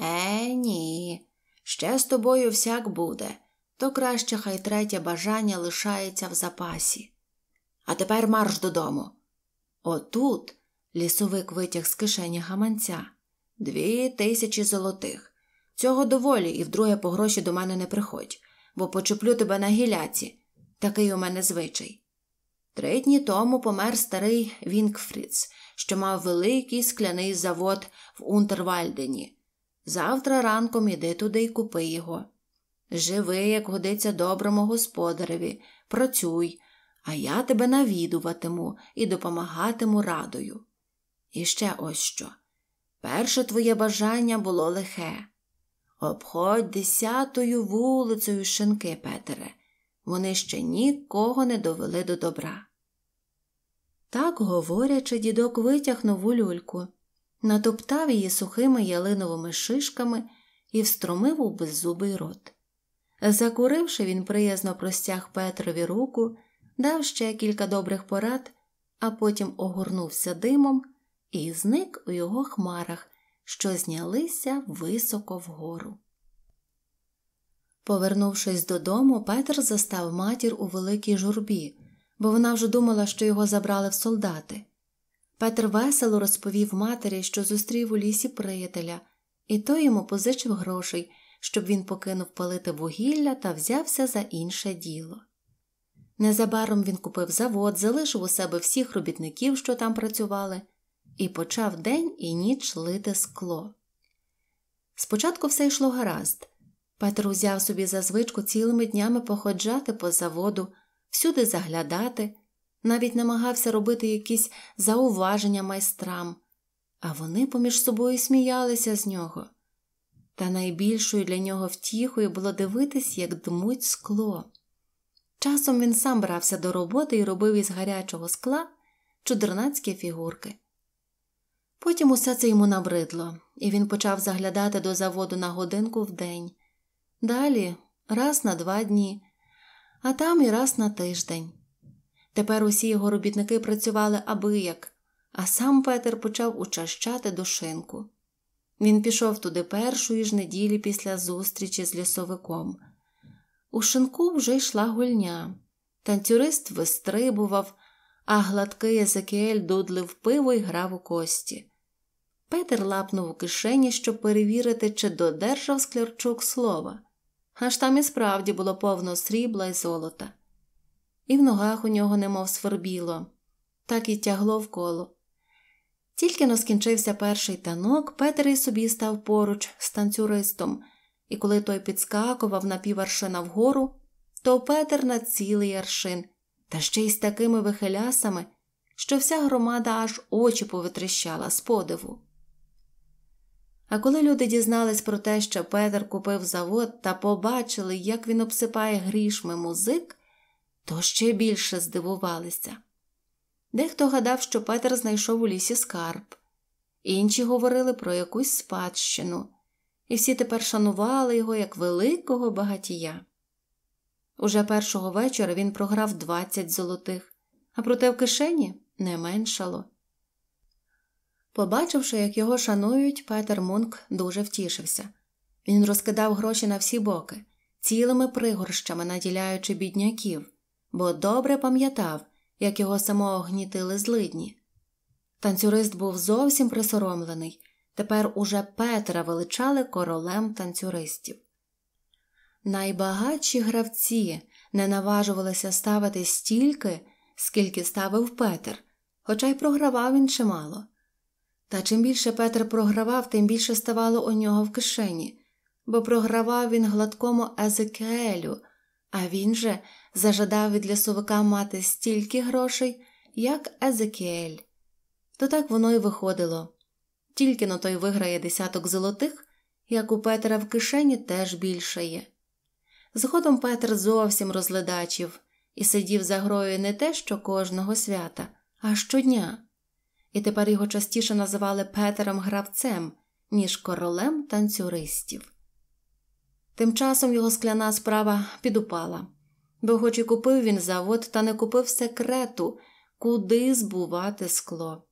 Е, ні, ще з тобою всяк буде, то краще хай третє бажання лишається в запасі. А тепер марш додому. Отут лісовик витяг з кишені гаманця дві тисячі золотих. Цього доволі і вдруге по гроші до мене не приходь, бо почеплю тебе на гіляці. Такий у мене звичай. Три дні тому помер старий Вінкфріц, що мав великий скляний завод в Унтервальдені. Завтра ранком іди туди і купи його. Живи, як годиться доброму господареві, працюй а я тебе навідуватиму і допомагатиму радою. І ще ось що. Перше твоє бажання було лихе. Обходь десятою вулицею шинки, Петере, вони ще нікого не довели до добра. Так, говорячи, дідок витягнув у люльку, натоптав її сухими ялиновими шишками і встромив у беззубий рот. Закуривши, він приязно простяг Петрові руку дав ще кілька добрих порад, а потім огорнувся димом і зник у його хмарах, що знялися високо вгору. Повернувшись додому, Петр застав матір у великій журбі, бо вона вже думала, що його забрали в солдати. Петр весело розповів матері, що зустрів у лісі приятеля, і той йому позичив грошей, щоб він покинув палити вугілля та взявся за інше діло. Незабаром він купив завод, залишив у себе всіх робітників, що там працювали, і почав день і ніч лити скло. Спочатку все йшло гаразд. Петр узяв собі за звичку цілими днями походжати по заводу, всюди заглядати, навіть намагався робити якісь зауваження майстрам, а вони поміж собою сміялися з нього. Та найбільшою для нього втіхою було дивитись, як дмуть скло. Часом він сам брався до роботи і робив із гарячого скла чудернацькі фігурки. Потім усе це йому набридло, і він почав заглядати до заводу на годинку в день, далі раз на два дні, а там і раз на тиждень. Тепер усі його робітники працювали аби як, а сам Петер почав учащати душинку. Він пішов туди першої ж неділі після зустрічі з лісовиком. У шинку вже йшла гульня. Танцюрист вистрибував, а гладкий Езекіель дудлив пиво і грав у кості. Петер лапнув у кишені, щоб перевірити, чи додержав склярчук слова. Аж там і справді було повно срібла і золота. І в ногах у нього немов свербіло, так і тягло в коло. Тільки но скінчився перший танок, Петер і собі став поруч з танцюристом і коли той підскакував на піваршина вгору, то Петер на цілий аршин, та ще й з такими вихилясами, що вся громада аж очі повитріщала з подиву. А коли люди дізнались про те, що Петер купив завод та побачили, як він обсипає грішми музик, то ще більше здивувалися. Дехто гадав, що Петер знайшов у лісі скарб, інші говорили про якусь спадщину і всі тепер шанували його як великого багатія. Уже першого вечора він програв 20 золотих, а проте в кишені не меншало. Побачивши, як його шанують, Петер Мунк дуже втішився. Він розкидав гроші на всі боки, цілими пригорщами наділяючи бідняків, бо добре пам'ятав, як його самого гнітили злидні. Танцюрист був зовсім присоромлений, Тепер уже Петра величали королем танцюристів. Найбагатші гравці не наважувалися ставити стільки, скільки ставив Петр, хоча й програвав він чимало. Та чим більше Петр програвав, тим більше ставало у нього в кишені, бо програвав він гладкому Езекелю, а він же зажадав від лісовика мати стільки грошей, як Езекель. То так воно й виходило. Тільки на той виграє десяток золотих, як у Петера в кишені теж більше є. Згодом Петер зовсім розледачів і сидів за грою не те що кожного свята, а щодня. І тепер його частіше називали Петером гравцем, ніж королем танцюристів. Тим часом його скляна справа підупала, бо хоч і купив він завод, та не купив секрету, куди збувати скло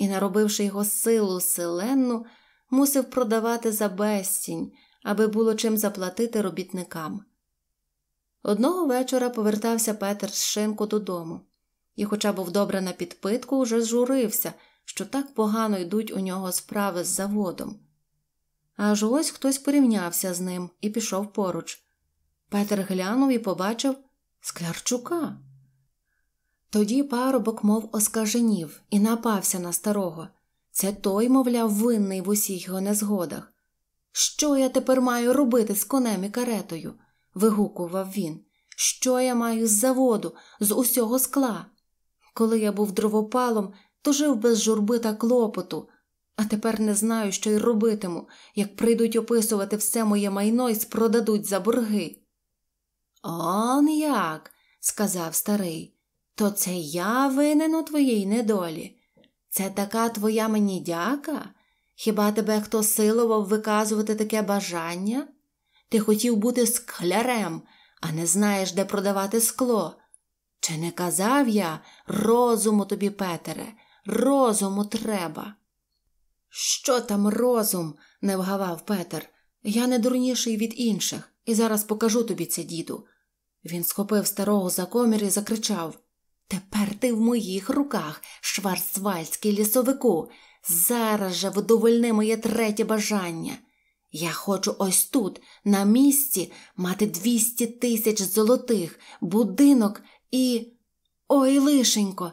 і, наробивши його силу селенну, мусив продавати за безцінь, аби було чим заплатити робітникам. Одного вечора повертався Петер з шинку додому, і, хоча був добре на підпитку, уже журився, що так погано йдуть у нього справи з заводом. Аж ось хтось порівнявся з ним і пішов поруч. Петер глянув і побачив Склярчука. Тоді парубок мов оскаженів і напався на старого. Це той, мовляв, винний в усіх його незгодах. Що я тепер маю робити з конем і каретою? вигукував він. Що я маю з заводу, з усього скла? Коли я був дровопалом, то жив без журби та клопоту, а тепер не знаю, що й робитиму, як прийдуть описувати все моє майно і спродадуть за борги. Он як, сказав старий то це я винен у твоїй недолі. Це така твоя мені дяка? Хіба тебе хто силував виказувати таке бажання? Ти хотів бути склярем, а не знаєш, де продавати скло. Чи не казав я розуму тобі, Петере, розуму треба? Що там розум? не вгавав Петер. Я не дурніший від інших, і зараз покажу тобі це, діду. Він схопив старого за комір і закричав Тепер ти в моїх руках, шварцвальський лісовику. Зараз же вдовольни моє третє бажання. Я хочу ось тут, на місці, мати двісті тисяч золотих, будинок і. Ой, лишенько!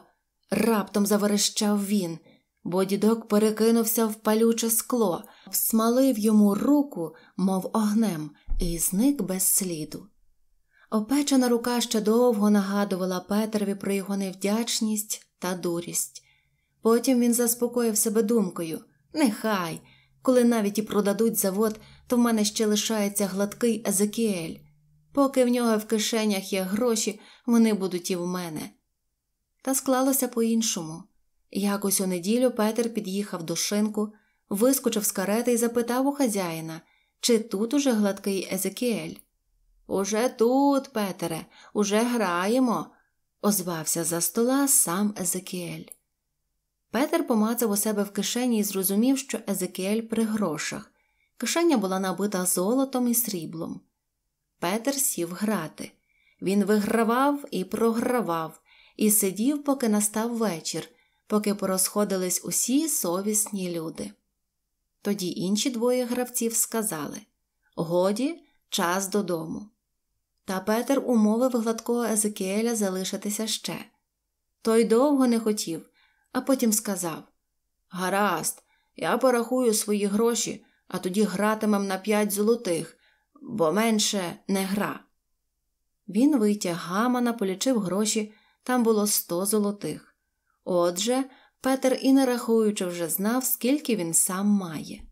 раптом заверещав він, бо дідок перекинувся в палюче скло, всмалив йому руку, мов огнем, і зник без сліду. Опечена рука ще довго нагадувала Петрові про його невдячність та дурість. Потім він заспокоїв себе думкою Нехай, коли навіть і продадуть завод, то в мене ще лишається гладкий Езекіель. Поки в нього в кишенях є гроші, вони будуть і в мене. Та склалося по іншому. Якось у неділю Петр під'їхав до шинку, вискочив з карети і запитав у хазяїна, чи тут уже гладкий Езекіель. Уже тут, Петере, уже граємо, озвався за стола сам Езекіель. Петер помацав у себе в кишені і зрозумів, що Езекіель при грошах. Кишеня була набита золотом і сріблом. Петер сів грати. Він вигравав і програвав, і сидів, поки настав вечір, поки порозходились усі совісні люди. Тоді інші двоє гравців сказали Годі, час додому. Та Петер умовив гладкого Езекіеля залишитися ще. Той довго не хотів, а потім сказав Гаразд, я порахую свої гроші, а тоді гратимем на п'ять золотих, бо менше не гра. Він витяг гамана, полічив гроші, там було сто золотих. Отже, Петер і не рахуючи вже знав, скільки він сам має.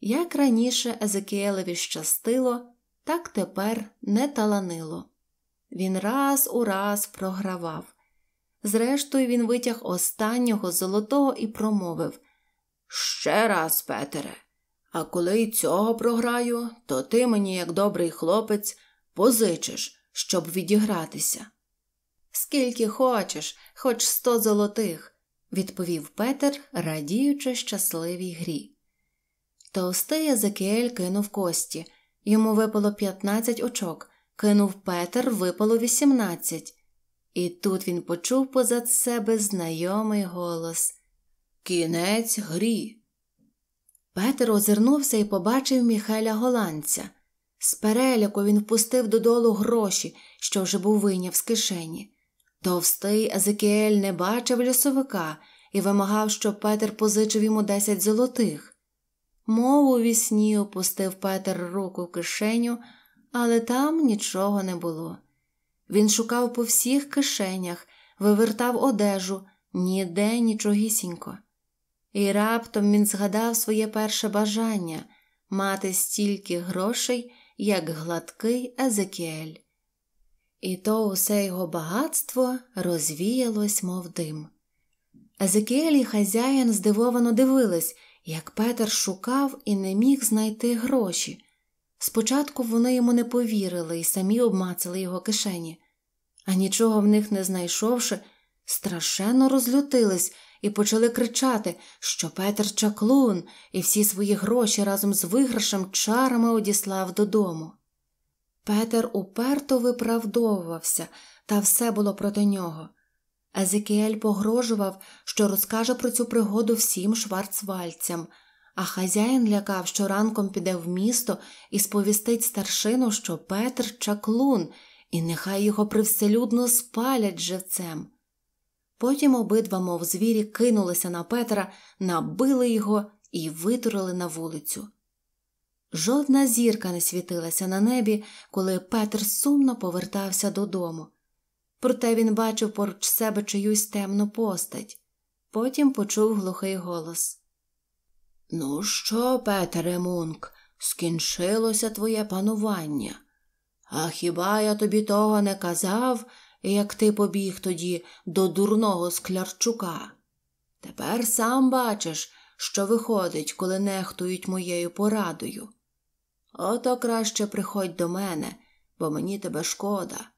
Як раніше Езекіелеві щастило, так тепер не таланило. Він раз у раз програвав. Зрештою, він витяг останнього золотого і промовив Ще раз, Петере, а коли й цього програю, то ти мені, як добрий хлопець, позичиш, щоб відігратися. Скільки хочеш, хоч сто золотих, відповів Петер, радіючи щасливій грі. Товстий Остея кинув кості, Йому випало 15 очок, кинув Петер, випало 18. І тут він почув позад себе знайомий голос Кінець грі. Петер озирнувся і побачив Міхеля голландця. З переляку він впустив додолу гроші, що вже був вийняв з кишені. Товстий Езекіель не бачив лісовика і вимагав, щоб Петер позичив йому 10 золотих. Мов у вісні опустив Петер руку в кишеню, але там нічого не було. Він шукав по всіх кишенях, вивертав одежу, ніде нічогісінько. І раптом він згадав своє перше бажання мати стільки грошей, як гладкий Езекіель. І то усе його багатство розвіялось, мов дим. Езекіель і хазяїн здивовано дивились як Петер шукав і не міг знайти гроші. Спочатку вони йому не повірили і самі обмацали його кишені, а нічого в них не знайшовши, страшенно розлютились і почали кричати, що Петер чаклун і всі свої гроші разом з виграшем чарами одіслав додому. Петер уперто виправдовувався, та все було проти нього. Езекіель погрожував, що розкаже про цю пригоду всім шварцвальцям, а хазяїн лякав, що ранком піде в місто і сповістить старшину, що Петр чаклун, і нехай його привселюдно спалять живцем. Потім обидва, мов звірі, кинулися на Петра, набили його і витурили на вулицю. Жодна зірка не світилася на небі, коли Петр сумно повертався додому проте він бачив поруч себе чиюсь темну постать. Потім почув глухий голос. Ну що, Петере Мунк, скінчилося твоє панування? А хіба я тобі того не казав, як ти побіг тоді до дурного склярчука? Тепер сам бачиш, що виходить, коли нехтують моєю порадою. Ото краще приходь до мене, бо мені тебе шкода.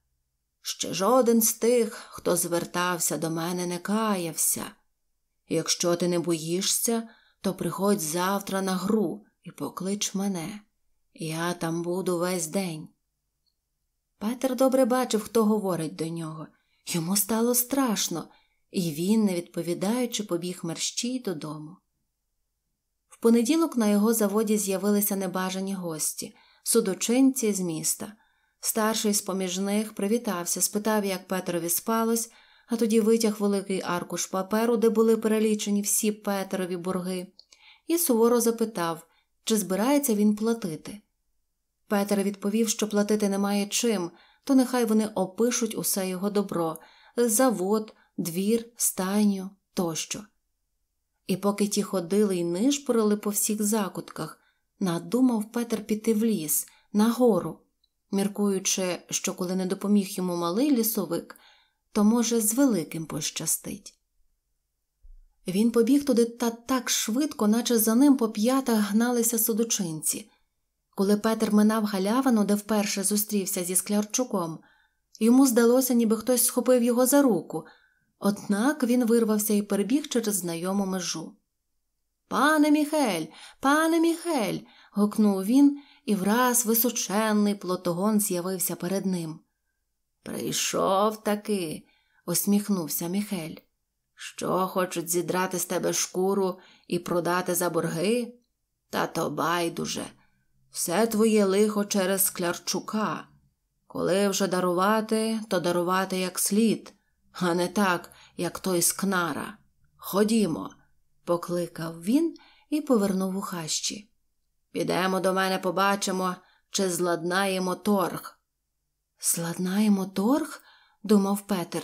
Ще жоден з тих, хто звертався до мене, не каявся. Якщо ти не боїшся, то приходь завтра на гру і поклич мене. Я там буду весь день. Петер добре бачив, хто говорить до нього. Йому стало страшно, і він, не відповідаючи, побіг мерщій додому. В понеділок на його заводі з'явилися небажані гості, судочинці з міста. Старший з поміж них привітався, спитав, як Петрові спалось, а тоді витяг великий аркуш паперу, де були перелічені всі Петрові борги, і суворо запитав, чи збирається він платити. Петер відповів, що платити немає чим, то нехай вони опишуть усе його добро завод, двір, стайню тощо. І поки ті ходили й нишпорили по всіх закутках, надумав Петр піти в ліс, на гору міркуючи, що коли не допоміг йому малий лісовик, то, може, з великим пощастить. Він побіг туди та так швидко, наче за ним по п'ятах гналися судочинці. Коли Петр минав галявину, де вперше зустрівся зі Склярчуком, йому здалося, ніби хтось схопив його за руку, однак він вирвався і перебіг через знайому межу. Пане Міхель, пане Міхель. гукнув він і враз височенний плотогон з'явився перед ним. Прийшов таки, усміхнувся Міхель. Що хочуть зідрати з тебе шкуру і продати за борги? Та то байдуже, все твоє лихо через склярчука. Коли вже дарувати, то дарувати як слід, а не так, як той з Кнара. Ходімо, покликав він і повернув у хащі. Підемо до мене, побачимо, чи зладнаємо торг. Зладнаємо торг? думав Петер.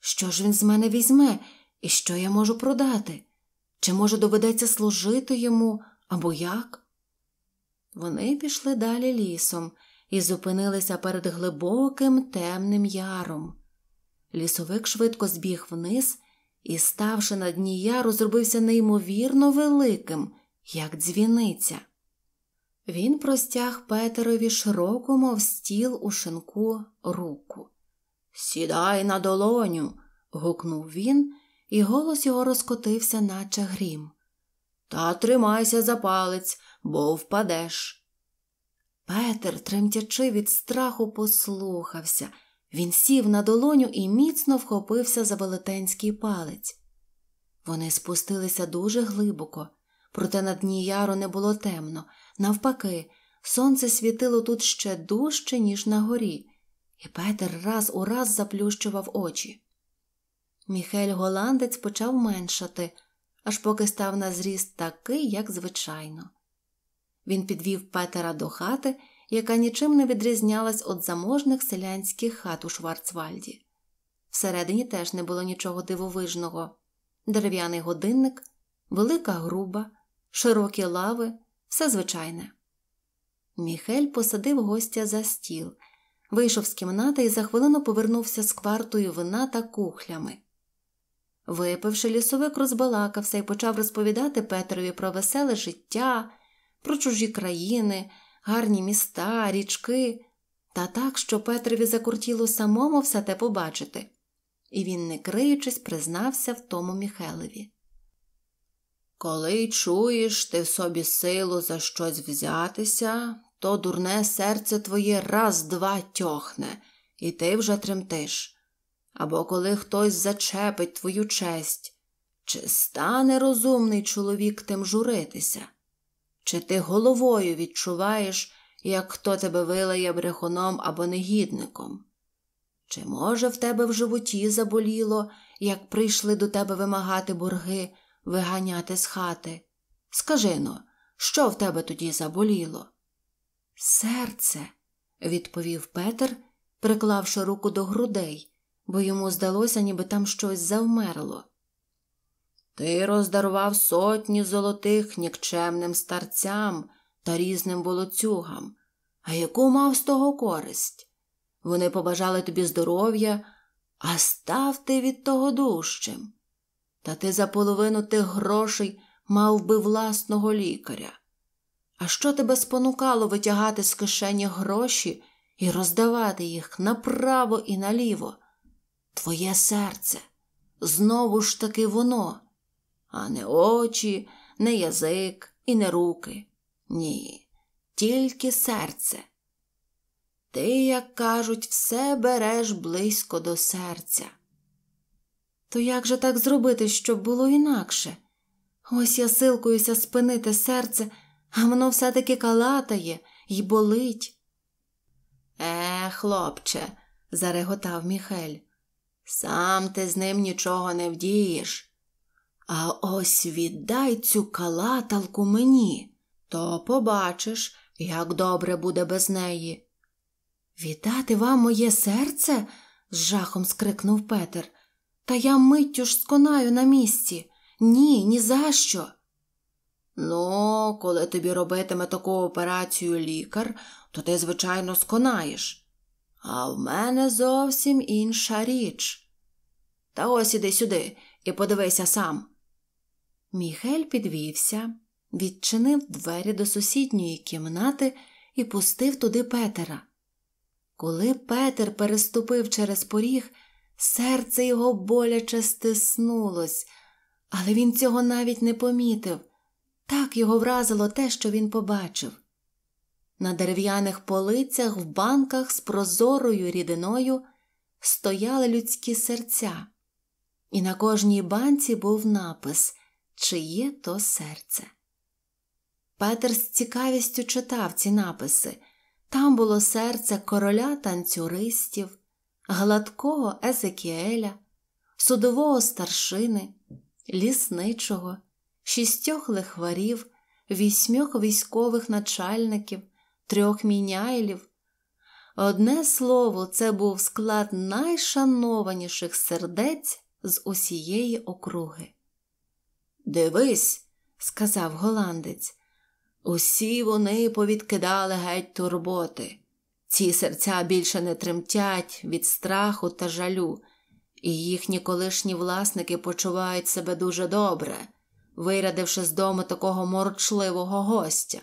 Що ж він з мене візьме і що я можу продати? Чи може доведеться служити йому або як? Вони пішли далі лісом і зупинилися перед глибоким темним яром. Лісовик швидко збіг вниз і, ставши на дні яру, зробився неймовірно великим, як дзвіниця. Він простяг Петерові широку, мов стіл у шинку руку. Сідай на долоню. гукнув він, і голос його розкотився, наче грім. Та тримайся за палець, бо впадеш. Петер, тремтячи від страху, послухався. Він сів на долоню і міцно вхопився за велетенський палець. Вони спустилися дуже глибоко, проте на дні яру не було темно. Навпаки, сонце світило тут ще дужче, ніж на горі, і Петер раз у раз заплющував очі. Міхель голландець почав меншати, аж поки став на зріст такий, як звичайно. Він підвів Петера до хати, яка нічим не відрізнялась від заможних селянських хат у Шварцвальді. Всередині теж не було нічого дивовижного дерев'яний годинник, велика груба, широкі лави все звичайне. Міхель посадив гостя за стіл, вийшов з кімнати і за хвилину повернувся з квартою вина та кухлями. Випивши, лісовик розбалакався і почав розповідати Петрові про веселе життя, про чужі країни, гарні міста, річки, та так, що Петрові закуртіло самому все те побачити, і він, не криючись, признався в тому Міхелеві. Коли чуєш ти в собі силу за щось взятися, то дурне серце твоє раз-два тьохне, і ти вже тремтиш. Або коли хтось зачепить твою честь, чи стане розумний чоловік тим журитися? Чи ти головою відчуваєш, як хто тебе вилає брехуном або негідником? Чи, може, в тебе в животі заболіло, як прийшли до тебе вимагати борги? виганяти з хати. Скажи но, ну, що в тебе тоді заболіло? Серце, відповів Петр, приклавши руку до грудей, бо йому здалося, ніби там щось завмерло. Ти роздарував сотні золотих нікчемним старцям та різним волоцюгам, а яку мав з того користь? Вони побажали тобі здоров'я, а став ти від того дужчим. Та ти за половину тих грошей мав би власного лікаря. А що тебе спонукало витягати з кишені гроші і роздавати їх направо і наліво? Твоє серце знову ж таки воно, а не очі, не язик і не руки. Ні, тільки серце. Ти, як кажуть, все береш близько до серця. То як же так зробити, щоб було інакше? Ось я силкуюся спинити серце, а воно все таки калатає і болить. Е, хлопче, зареготав Міхель, сам ти з ним нічого не вдієш. А ось віддай цю калаталку мені, то побачиш, як добре буде без неї. Віддати вам моє серце? з жахом скрикнув Петер. Та я миттю ж сконаю на місці. Ні, ні за що. Ну, коли тобі робитиме таку операцію лікар, то ти, звичайно, сконаєш. А в мене зовсім інша річ. Та ось іди сюди і подивися сам. Міхель підвівся, відчинив двері до сусідньої кімнати і пустив туди Петера. Коли Петер переступив через поріг, Серце його боляче стиснулось, але він цього навіть не помітив так його вразило те, що він побачив. На дерев'яних полицях в банках з прозорою рідиною стояли людські серця, і на кожній банці був напис Чиє то серце. Петер з цікавістю читав ці написи там було серце короля танцюристів гладкого Езекіеля, судового старшини, лісничого, шістьох лихварів, вісьмьох військових начальників, трьох міняйлів. Одне слово, це був склад найшанованіших сердець з усієї округи. Дивись, сказав голландець, усі вони повідкидали геть турботи. Ці серця більше не тремтять від страху та жалю, і їхні колишні власники почувають себе дуже добре, вирядивши з дому такого морчливого гостя.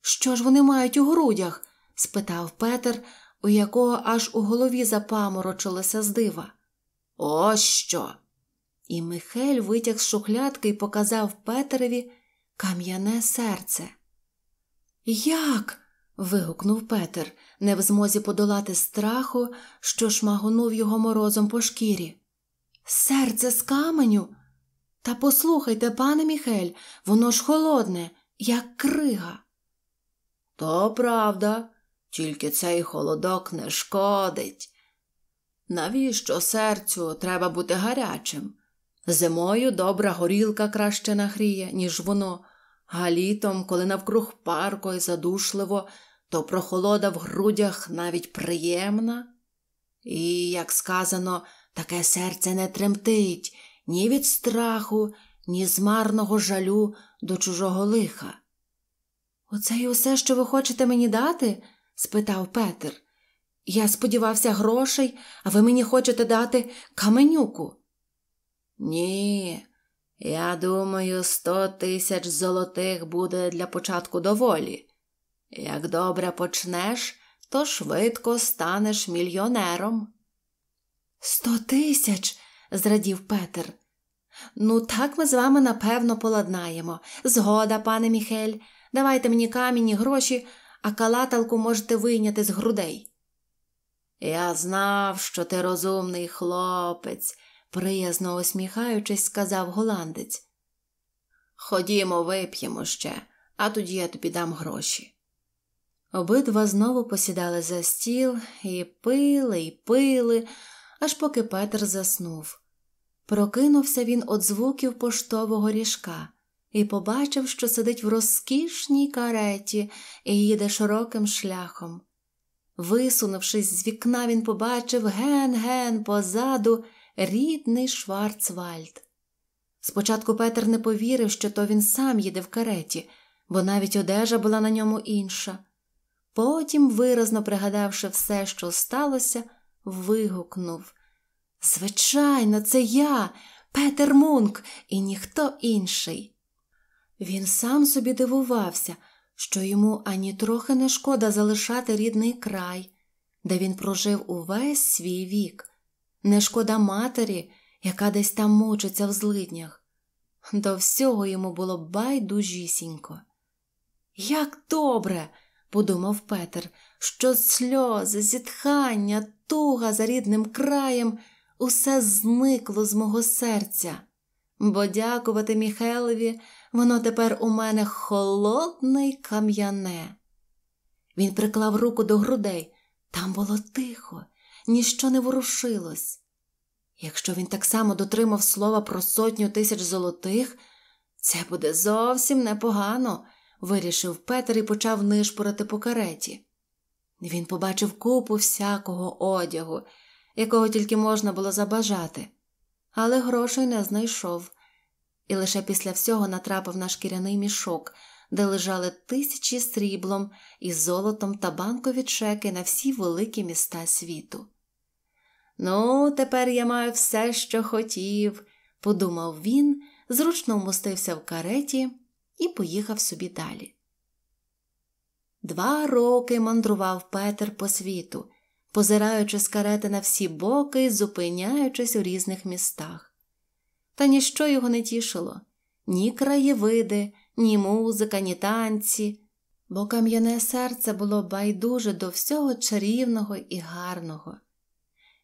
Що ж вони мають у грудях? спитав Петер, у якого аж у голові запаморочилося з дива. «О, що!» І Михель витяг з шухлядки і показав Петерові кам'яне серце. Як? вигукнув Петер, не в змозі подолати страху, що шмагонув його морозом по шкірі. Серце з каменю. Та послухайте, пане Міхель, воно ж холодне, як крига. То правда, тільки цей холодок не шкодить. Навіщо серцю треба бути гарячим? Зимою добра горілка краще нагріє, ніж воно, а літом, коли навкруг парко і задушливо, то прохолода в грудях навіть приємна, і, як сказано, таке серце не тремтить ні від страху, ні з марного жалю до чужого лиха. Оце й усе, що ви хочете мені дати? спитав Петер. Я сподівався грошей, а ви мені хочете дати каменюку. Ні, я думаю, сто тисяч золотих буде для початку доволі. Як добре почнеш, то швидко станеш мільйонером. Сто тисяч, зрадів Петер. Ну, так ми з вами напевно поладнаємо. Згода, пане Міхель, давайте мені камінь і гроші, а калаталку можете вийняти з грудей. Я знав, що ти розумний хлопець, приязно усміхаючись, сказав голландець. Ходімо, вип'ємо ще, а тоді я тобі дам гроші. Обидва знову посідали за стіл і пили, і пили, аж поки Петр заснув. Прокинувся він від звуків поштового ріжка і побачив, що сидить в розкішній кареті і їде широким шляхом. Висунувшись з вікна, він побачив ген-ген позаду рідний Шварцвальд. Спочатку Петр не повірив, що то він сам їде в кареті, бо навіть одежа була на ньому інша. Потім, виразно пригадавши все, що сталося, вигукнув Звичайно, це я, Петер Мунк, і ніхто інший. Він сам собі дивувався, що йому ані трохи не шкода залишати рідний край, де він прожив увесь свій вік, не шкода матері, яка десь там мочиться в злиднях. До всього йому було байдужісінько. Як добре! подумав Петер, що сльози, зітхання, туга за рідним краєм усе зникло з мого серця, бо дякувати Міхелові, воно тепер у мене холодне й кам'яне. Він приклав руку до грудей. Там було тихо, ніщо не ворушилось. Якщо він так само дотримав слова про сотню тисяч золотих, це буде зовсім непогано вирішив Петер і почав нишпорити по кареті. Він побачив купу всякого одягу, якого тільки можна було забажати, але грошей не знайшов, і лише після всього натрапив на шкіряний мішок, де лежали тисячі сріблом і золотом та банкові чеки на всі великі міста світу. Ну, тепер я маю все, що хотів, подумав він, зручно вмостився в кареті і поїхав собі далі. Два роки мандрував Петер по світу, позираючи з карети на всі боки, зупиняючись у різних містах. Та ніщо його не тішило ні краєвиди, ні музика, ні танці, бо кам'яне серце було байдуже до всього чарівного і гарного.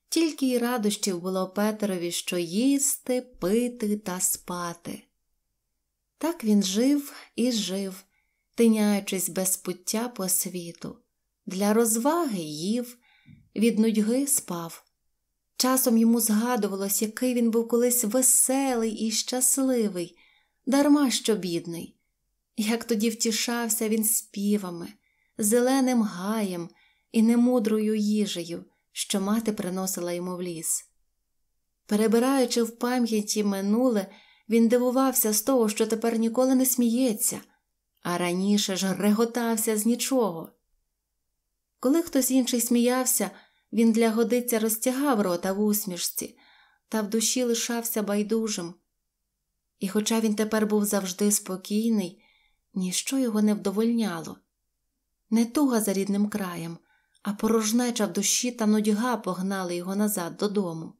Тільки й радощів було Петерові, що їсти, пити та спати. Так він жив і жив, тиняючись без пуття по світу, для розваги їв, від нудьги спав. Часом йому згадувалось, який він був колись веселий і щасливий, дарма що бідний. Як тоді втішався він співами, зеленим гаєм і немудрою їжею, що мати приносила йому в ліс. Перебираючи в пам'яті минуле, він дивувався з того, що тепер ніколи не сміється, а раніше ж реготався з нічого. Коли хтось інший сміявся, він для годиця розтягав рота в усмішці та в душі лишався байдужим. І, хоча він тепер був завжди спокійний, ніщо його не вдовольняло. Не туга за рідним краєм, а порожнеча в душі та нудьга погнали його назад додому.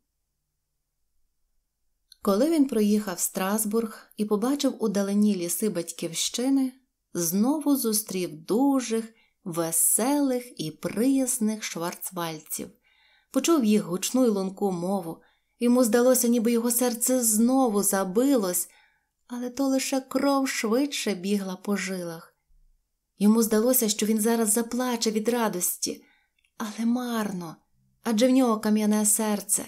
Коли він проїхав Страсбург і побачив удалені ліси батьківщини, знову зустрів дужих, веселих і приязних шварцвальців, почув їх гучну й лунку мову. Йому здалося, ніби його серце знову забилось, але то лише кров швидше бігла по жилах. Йому здалося, що він зараз заплаче від радості, але марно адже в нього кам'яне серце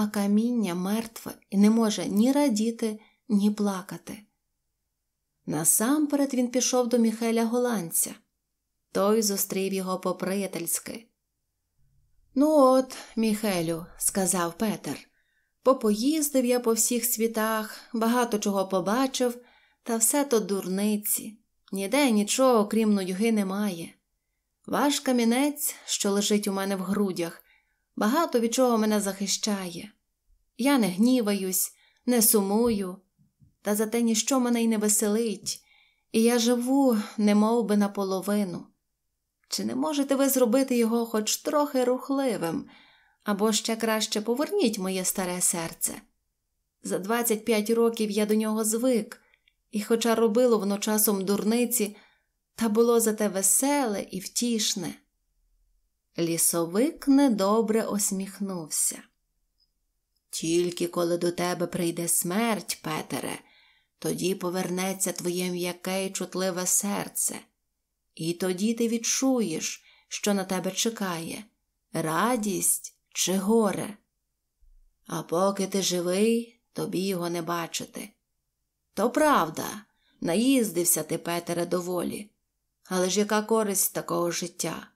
а каміння мертве і не може ні радіти, ні плакати. Насамперед він пішов до Міхеля голландця. Той зустрів його по приятельськи. Ну, от, Міхелю, сказав Петер, попоїздив я по всіх світах, багато чого побачив, та все то дурниці. Ніде нічого, крім нудьги, немає. Ваш камінець, що лежить у мене в грудях, багато від чого мене захищає. Я не гніваюсь, не сумую, та зате ніщо мене й не веселить, і я живу, не мов би наполовину. Чи не можете ви зробити його хоч трохи рухливим, або ще краще поверніть моє старе серце? За 25 років я до нього звик, і, хоча робило воно часом дурниці, та було зате веселе і втішне. Лісовик недобре осміхнувся. Тільки коли до тебе прийде смерть, Петере, тоді повернеться твоє м'яке й чутливе серце, і тоді ти відчуєш, що на тебе чекає радість чи горе. А поки ти живий, тобі його не бачити. То правда, наїздився ти, Петере, доволі, але ж яка користь такого життя?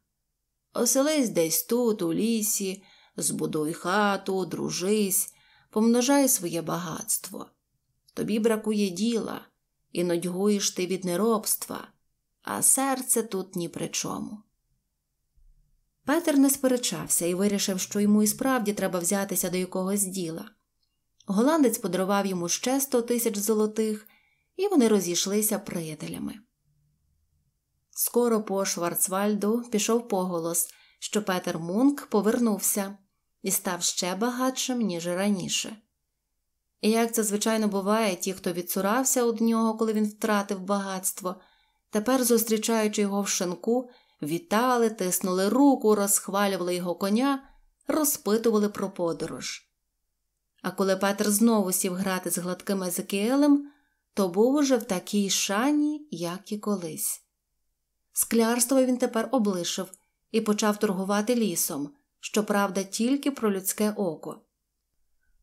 Оселись десь тут, у лісі, збудуй хату, дружись, помножай своє багатство. Тобі бракує діла, і нудьгуєш ти від неробства, а серце тут ні при чому. Петер не сперечався і вирішив, що йому і справді треба взятися до якогось діла. Голландець подарував йому ще сто тисяч золотих, і вони розійшлися приятелями. Скоро по Шварцвальду пішов поголос, що Петер Мунк повернувся і став ще багатшим, ніж раніше. І як це звичайно буває, ті, хто відсурався од нього, коли він втратив багатство, тепер, зустрічаючи його в шинку, вітали, тиснули руку, розхвалювали його коня, розпитували про подорож. А коли Петер знову сів грати з гладким Езекіелем, то був уже в такій шані, як і колись. Склярство він тепер облишив і почав торгувати лісом, щоправда, тільки про людське око.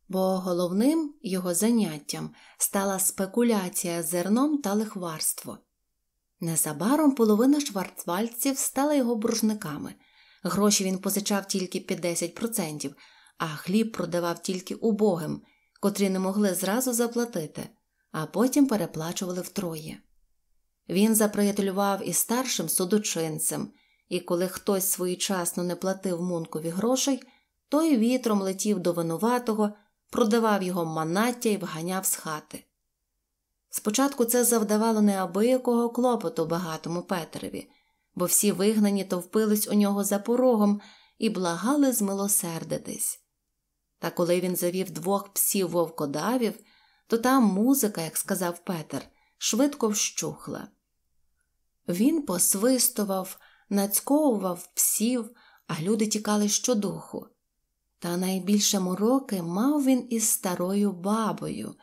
Бо головним його заняттям стала спекуляція зерном та лихварство. Незабаром половина шварцвальців стала його буржниками. Гроші він позичав тільки під 10%, а хліб продавав тільки убогим, котрі не могли зразу заплатити, а потім переплачували втроє. Він заприятелював із старшим судочинцем, і коли хтось своєчасно не платив мункові грошей, той вітром летів до винуватого, продавав його манаття і вганяв з хати. Спочатку це завдавало неабиякого клопоту багатому Петереві, бо всі вигнані товпились у нього за порогом і благали змилосердитись. Та коли він завів двох псів вовкодавів, то там музика, як сказав Петр, швидко вщухла. Він посвистував, нацьковував псів, а люди тікали щодуху. Та найбільше мороки мав він із старою бабою,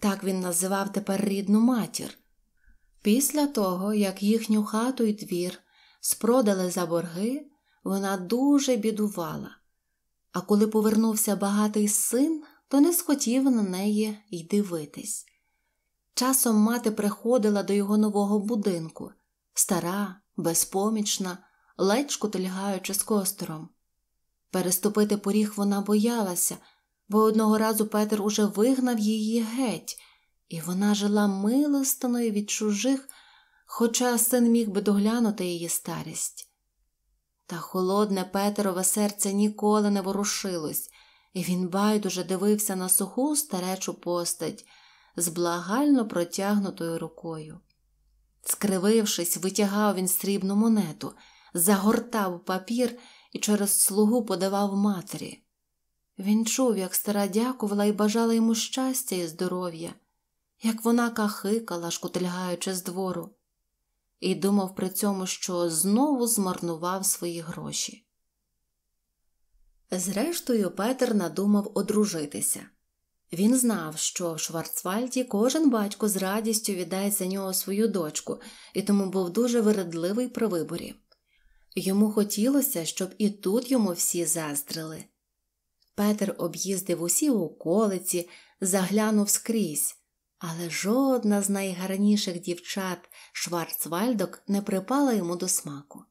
так він називав тепер рідну матір. Після того, як їхню хату і двір спродали за борги, вона дуже бідувала. А коли повернувся багатий син, то не схотів на неї й дивитись. Часом мати приходила до його нового будинку стара, безпомічна, ледь шкутильгаючи з костором. Переступити поріг вона боялася, бо одного разу Петер уже вигнав її геть, і вона жила милостиною від чужих, хоча син міг би доглянути її старість. Та холодне Петерове серце ніколи не ворушилось, і він байдуже дивився на суху старечу постать з благально протягнутою рукою. Скривившись, витягав він срібну монету, загортав папір і через слугу подавав матері. Він чув, як стара дякувала і бажала йому щастя і здоров'я, як вона кахикала, шкутильгаючи з двору, і думав при цьому, що знову змарнував свої гроші. Зрештою, Петер надумав одружитися. Він знав, що в Шварцвальді кожен батько з радістю віддає за нього свою дочку, і тому був дуже вередливий при виборі. Йому хотілося, щоб і тут йому всі заздрили. Петер об'їздив усі околиці, заглянув скрізь, але жодна з найгарніших дівчат Шварцвальдок не припала йому до смаку.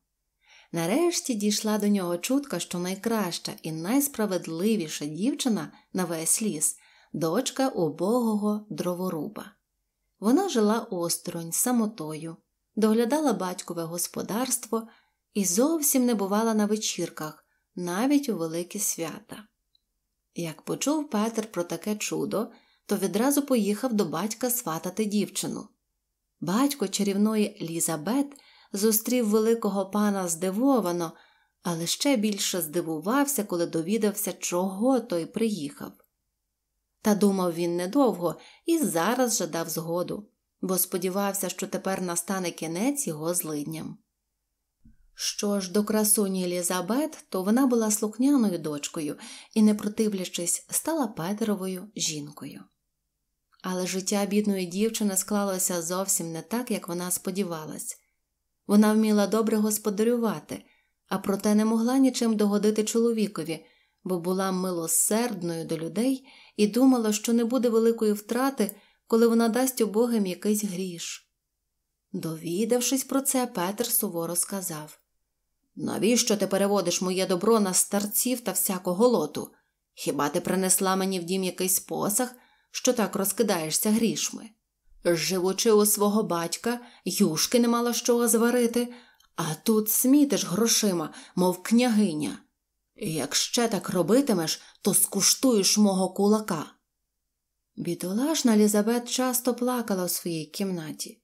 Нарешті дійшла до нього чутка, що найкраща і найсправедливіша дівчина на весь ліс дочка убогого дроворуба. Вона жила осторонь, самотою, доглядала батькове господарство і зовсім не бувала на вечірках, навіть у великі свята. Як почув Петр про таке чудо, то відразу поїхав до батька сватати дівчину. Батько чарівної Лізабет зустрів великого пана здивовано, але ще більше здивувався, коли довідався, чого той приїхав. Та думав він недовго і зараз жадав згоду, бо сподівався, що тепер настане кінець його злидням. Що ж до красуні Елізабет, то вона була слухняною дочкою і, не противлячись, стала Петеровою жінкою. Але життя бідної дівчини склалося зовсім не так, як вона сподівалась. Вона вміла добре господарювати, а проте не могла нічим догодити чоловікові бо була милосердною до людей і думала, що не буде великої втрати, коли вона дасть убогим якийсь гріш. Довідавшись про це, Петр суворо сказав Навіщо ти переводиш моє добро на старців та всякого лоту? Хіба ти принесла мені в дім якийсь посаг, що так розкидаєшся грішми? Живучи у свого батька, юшки не мала з чого зварити, а тут смітиш грошима, мов княгиня. Як ще так робитимеш, то скуштуєш мого кулака. Бідолашна Лізабет часто плакала у своїй кімнаті.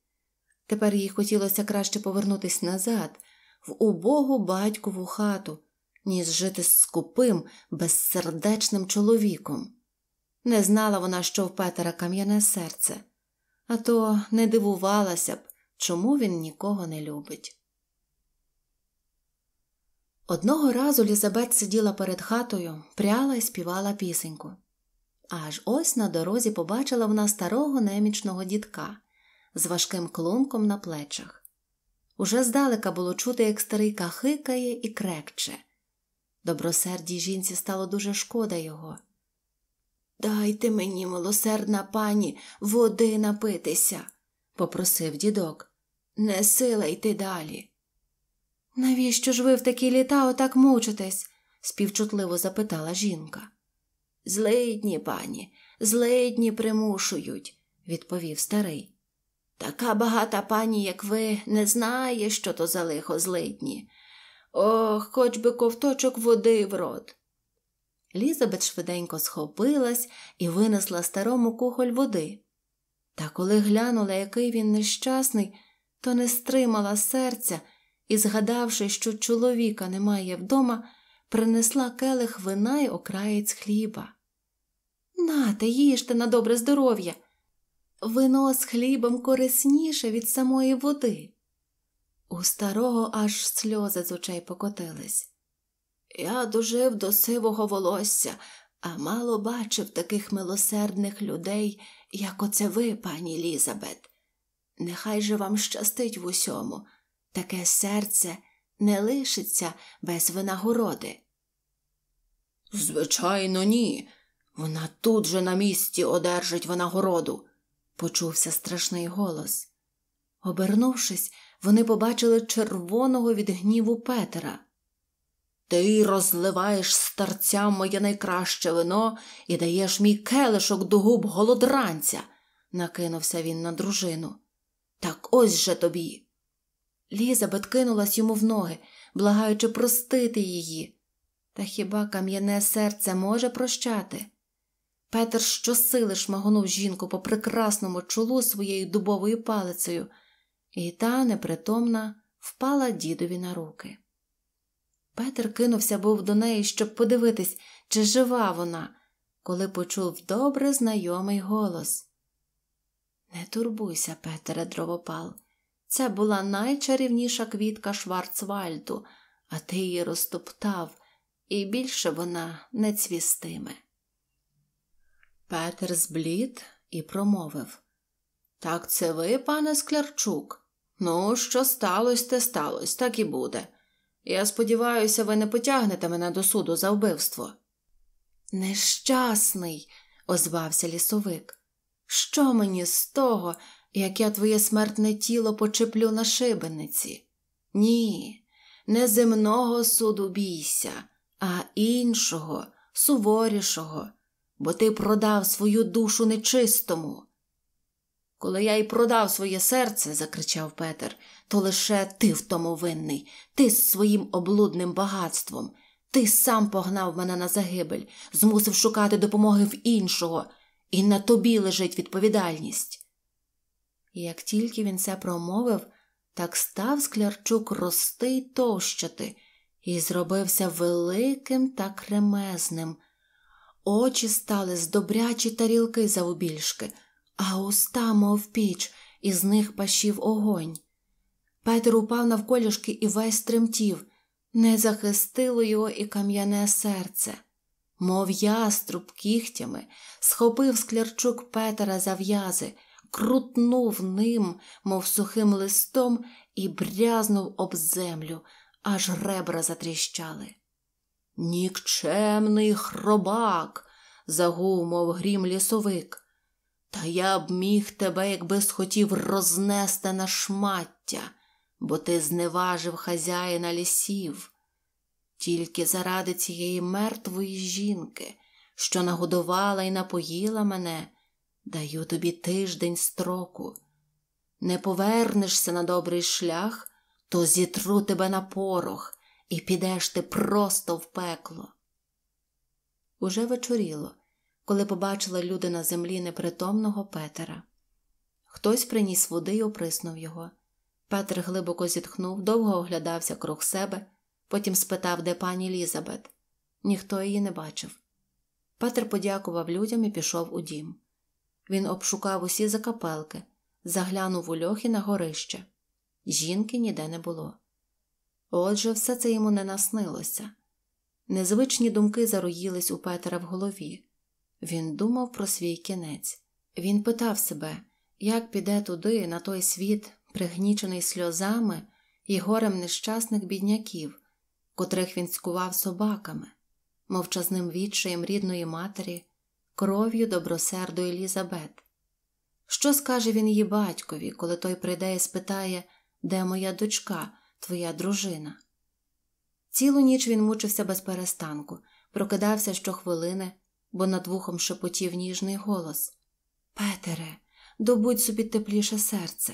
Тепер їй хотілося краще повернутися назад, в убогу батькову хату, ніж жити з скупим, безсердечним чоловіком. Не знала вона, що в Петера кам'яне серце, а то не дивувалася б, чому він нікого не любить. Одного разу Лізабет сиділа перед хатою, пряла і співала пісеньку. Аж ось на дорозі побачила вона старого немічного дідка з важким клунком на плечах. Уже здалека було чути, як старий кахикає і крекче. Добросердій жінці стало дуже шкода його. Дайте мені, милосердна пані, води напитися, попросив дідок. Не силайте далі. Навіщо ж ви в такі літа отак мучитесь? співчутливо запитала жінка. Злидні, пані, злидні примушують, відповів старий. Така багата пані, як ви, не знає, що то за лихо злидні. Ох, хоч би ковточок води в рот. Лізабет швиденько схопилась і винесла старому кухоль води. Та коли глянула, який він нещасний, то не стримала серця і, згадавши, що чоловіка немає вдома, принесла келих вина й окраєць хліба. Нате, їжте на добре здоров'я. Вино з хлібом корисніше від самої води. У старого аж сльози з очей покотились. Я дожив до сивого волосся, а мало бачив таких милосердних людей, як оце ви, пані Лізабет. Нехай же вам щастить в усьому, Таке серце не лишиться без винагороди. Звичайно, ні. Вона тут же на місці одержить винагороду, почувся страшний голос. Обернувшись, вони побачили червоного від гніву Петера. Ти розливаєш старцям моє найкраще вино і даєш мій келишок до губ голодранця, накинувся він на дружину. Так ось же тобі. Лізабет кинулась йому в ноги, благаючи простити її. Та хіба кам'яне серце може прощати? Петер щосили шмагонув жінку по прекрасному чолу своєю дубовою палицею, і та, непритомна, впала дідові на руки. Петер кинувся був до неї, щоб подивитись, чи жива вона, коли почув добре знайомий голос. Не турбуйся, Петере, дровопал. Це була найчарівніша квітка Шварцвальду, а ти її розтоптав, і більше вона не цвістиме. Петер зблід і промовив Так це ви, пане Склярчук? Ну, що сталося, те сталося, так і буде. Я сподіваюся, ви не потягнете мене до суду за вбивство. Нещасний, озвався лісовик. Що мені з того, як я твоє смертне тіло почеплю на шибениці. Ні, не земного суду бійся, а іншого, суворішого, бо ти продав свою душу нечистому. Коли я й продав своє серце, закричав Петер, то лише ти в тому винний, ти з своїм облудним багатством, ти сам погнав мене на загибель, змусив шукати допомоги в іншого, і на тобі лежить відповідальність. Як тільки він це промовив, так став Склярчук рости й товщати, і зробився великим та кремезним. Очі стали з добрячі тарілки завубільшки, а уста, мов піч, із них пашів огонь. Петер упав навколішки і весь тремтів, не захистило його і кам'яне серце. Мов яструб кігтями, схопив Склярчук Петера за в'язи крутнув ним, мов сухим листом, і брязнув об землю, аж ребра затріщали. Нікчемний хробак, загув, мов грім лісовик. Та я б міг тебе, якби схотів, рознести на шмаття, бо ти зневажив хазяїна лісів. Тільки заради цієї мертвої жінки, що нагодувала і напоїла мене, Даю тобі тиждень строку. Не повернешся на добрий шлях, то зітру тебе на порох, і підеш ти просто в пекло. Уже вечоріло, коли побачила люди на землі непритомного Петера. Хтось приніс води й оприснув його. Петр глибоко зітхнув, довго оглядався круг себе, потім спитав, де пані Лізабет. Ніхто її не бачив. Петр подякував людям і пішов у дім. Він обшукав усі закапелки, заглянув у льохи на горище. Жінки ніде не було. Отже, все це йому не наснилося. Незвичні думки зароїлись у Петера в голові. Він думав про свій кінець. Він питав себе, як піде туди, на той світ, пригнічений сльозами і горем нещасних бідняків, котрих він цькував собаками, мовчазним відчаєм рідної матері, кров'ю добросерду Елізабет. Що скаже він її батькові, коли той прийде і спитає, де моя дочка, твоя дружина? Цілу ніч він мучився без перестанку, прокидався щохвилини, бо над вухом шепотів ніжний голос Петере, добудь собі тепліше серце,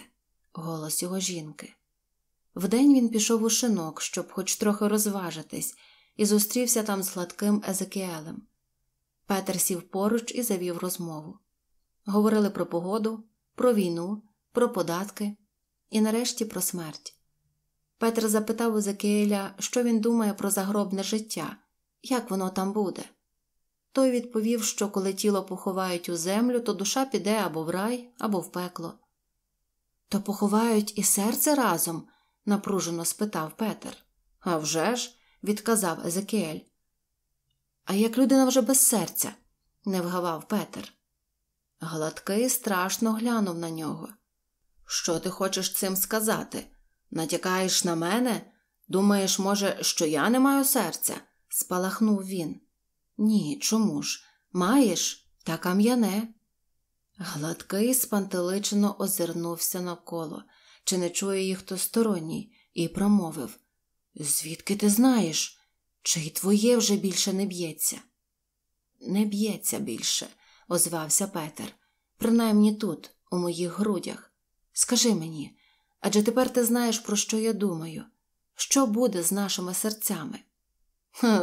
голос його жінки. Вдень він пішов у шинок, щоб хоч трохи розважитись, і зустрівся там з сладким Езекіелем. Петер сів поруч і завів розмову. Говорили про погоду, про війну, про податки і нарешті про смерть. Петр запитав у Закиеля, що він думає про загробне життя, як воно там буде. Той відповів, що коли тіло поховають у землю, то душа піде або в рай, або в пекло. То поховають і серце разом? напружено спитав Петр. «А вже ж», – відказав Езекіель. А як людина вже без серця, не вгавав Петер. Гладкий страшно глянув на нього. Що ти хочеш цим сказати? Натякаєш на мене? Думаєш, може, що я не маю серця? спалахнув він. Ні, чому ж? Маєш, та кам'яне. Гладкий спантеличено озирнувся навколо, чи не чує їх хто сторонній, і промовив Звідки ти знаєш? Чи й твоє вже більше не б'ється? Не б'ється більше, озвався Петер. Принаймні тут, у моїх грудях. Скажи мені, адже тепер ти знаєш, про що я думаю. Що буде з нашими серцями?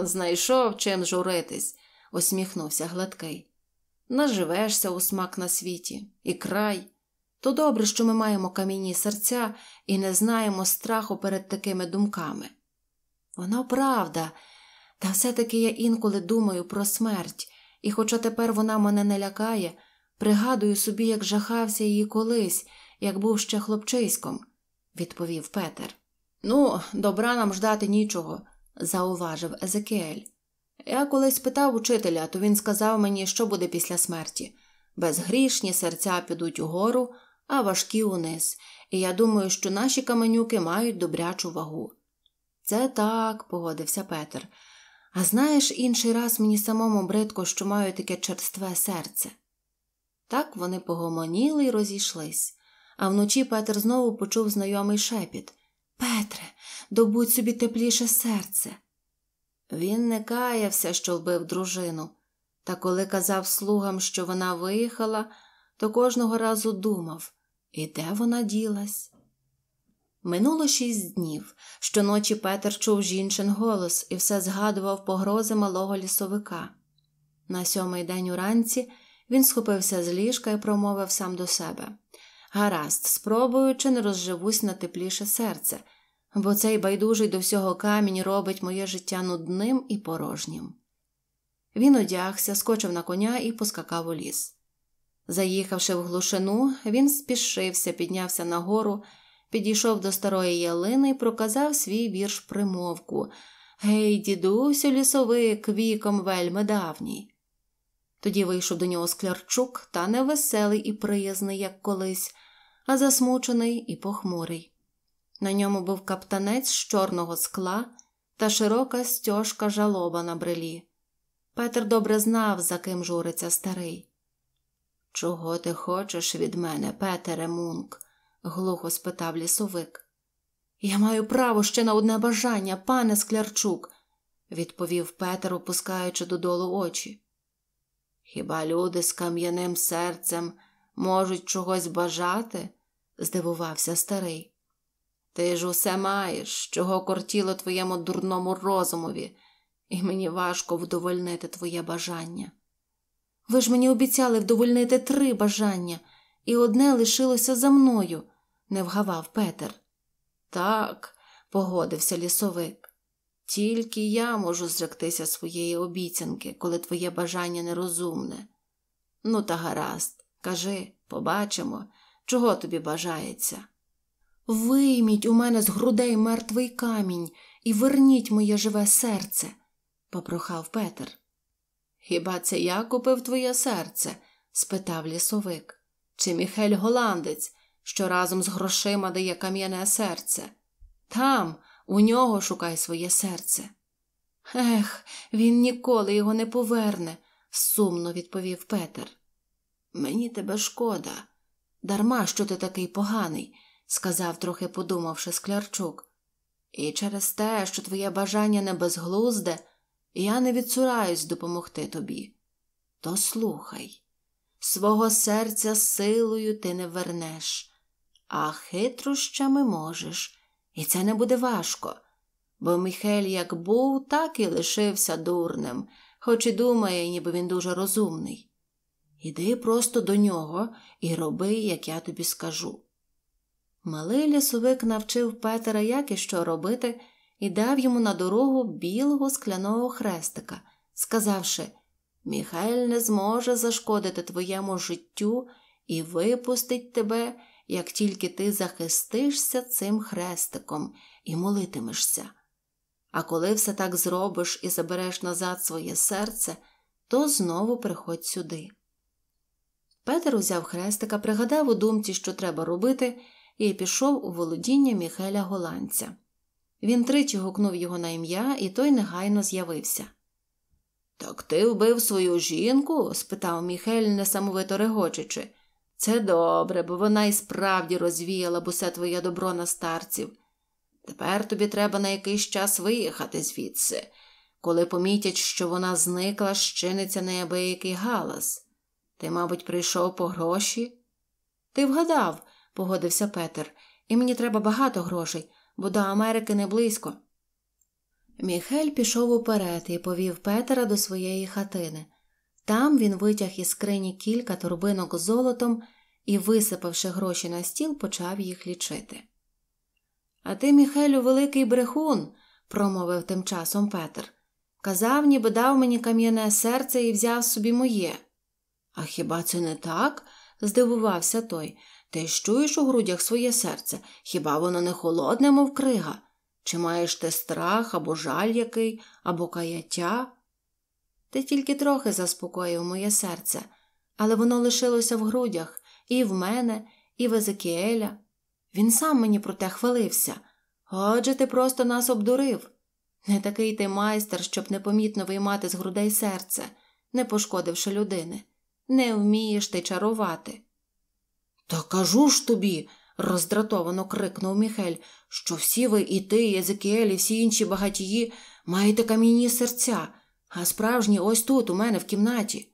знайшов чим журитись, усміхнувся гладкий. Наживешся у смак на світі, і край. То добре, що ми маємо кам'яні серця і не знаємо страху перед такими думками. Воно правда, та все-таки я інколи думаю про смерть, і хоча тепер вона мене не лякає, пригадую собі, як жахався її колись, як був ще хлопчиськом, відповів Петер. Ну, добра нам ждати нічого, зауважив Езекіель. Я колись питав учителя, то він сказав мені, що буде після смерті. Безгрішні серця підуть угору, а важкі униз, і я думаю, що наші каменюки мають добрячу вагу. Це так, погодився Петер. А знаєш, інший раз мені самому бредко, що маю таке черстве серце. Так вони погомоніли й розійшлись, а вночі Петр знову почув знайомий шепіт Петре, добудь собі тепліше серце. Він не каявся, що вбив дружину, та коли казав слугам, що вона виїхала, то кожного разу думав і де вона ділась. Минуло шість днів. Щоночі Петер чув жінчин голос і все згадував погрози малого лісовика. На сьомий день уранці він схопився з ліжка і промовив сам до себе Гаразд, спробую, чи не розживусь на тепліше серце, бо цей байдужий до всього камінь робить моє життя нудним і порожнім. Він одягся, скочив на коня і поскакав у ліс. Заїхавши в глушину, він спішився, піднявся нагору. Підійшов до старої ялини і проказав свій вірш примовку Гей, дідусю, лісовик, віком вельми давній. Тоді вийшов до нього склярчук, та не веселий і приязний, як колись, а засмучений і похмурий. На ньому був каптанець з чорного скла та широка стяжка жалоба на брелі. Петр добре знав, за ким журиться старий. Чого ти хочеш від мене, Петере Мунк? глухо спитав лісовик. Я маю право ще на одне бажання, пане Склярчук, відповів Петер, опускаючи додолу очі. Хіба люди з кам'яним серцем можуть чогось бажати? здивувався старий. Ти ж усе маєш, чого кортіло твоєму дурному розумові, і мені важко вдовольнити твоє бажання. Ви ж мені обіцяли вдовольнити три бажання, і одне лишилося за мною не вгавав Петер. Так, погодився лісовик, тільки я можу зректися своєї обіцянки, коли твоє бажання нерозумне. Ну, та гаразд, кажи, побачимо, чого тобі бажається. Вийміть у мене з грудей мертвий камінь і верніть моє живе серце, попрохав Петер. Хіба це я купив твоє серце? спитав лісовик. Чи Міхель голландець, що разом з грошима дає кам'яне серце. Там у нього шукай своє серце. Ех, він ніколи його не поверне, сумно відповів Петер. Мені тебе шкода, дарма що ти такий поганий, сказав, трохи подумавши Склярчук. І через те, що твоє бажання не безглузде, я не відсураюсь допомогти тобі. То слухай, свого серця силою ти не вернеш, а хитрощами можеш, і це не буде важко. Бо Міхель як був, так і лишився дурним, хоч і думає, ніби він дуже розумний. Іди просто до нього і роби, як я тобі скажу. Малий лісовик навчив Петера, як і що робити, і дав йому на дорогу білого скляного хрестика, сказавши Міхель не зможе зашкодити твоєму життю і випустить тебе, як тільки ти захистишся цим хрестиком і молитимешся. А коли все так зробиш і забереш назад своє серце, то знову приходь сюди. Петер узяв хрестика, пригадав у думці, що треба робити, і пішов у володіння Міхеля голландця. Він тричі гукнув його на ім'я, і той негайно з'явився. Так ти вбив свою жінку? спитав Міхель, несамовито регочучи. Це добре, бо вона і справді розвіяла б усе твоє добро на старців. Тепер тобі треба на якийсь час виїхати звідси. Коли помітять, що вона зникла, щиниться неабиякий галас. Ти, мабуть, прийшов по гроші? Ти вгадав, погодився Петер, і мені треба багато грошей, бо до Америки не близько. Міхель пішов уперед і повів Петера до своєї хатини. Там він витяг із скрині кілька торбинок з золотом і, висипавши гроші на стіл, почав їх лічити. А ти, Міхелю, великий брехун, промовив тим часом Петр, Казав, ніби дав мені кам'яне серце і взяв собі моє. А хіба це не так? здивувався той. Ти ж чуєш у грудях своє серце, хіба воно не холодне, мов крига? Чи маєш ти страх або жаль який, або каяття? Ти тільки трохи заспокоїв моє серце, але воно лишилося в грудях і в мене, і в Езекіеля. Він сам мені про те хвалився. Отже, ти просто нас обдурив. Не такий ти майстер, щоб непомітно виймати з грудей серце, не пошкодивши людини. Не вмієш ти чарувати. Та кажу ж тобі, роздратовано крикнув Міхель, що всі ви і ти, і Езекіель, і всі інші багатії маєте камінні серця а справжній ось тут, у мене в кімнаті.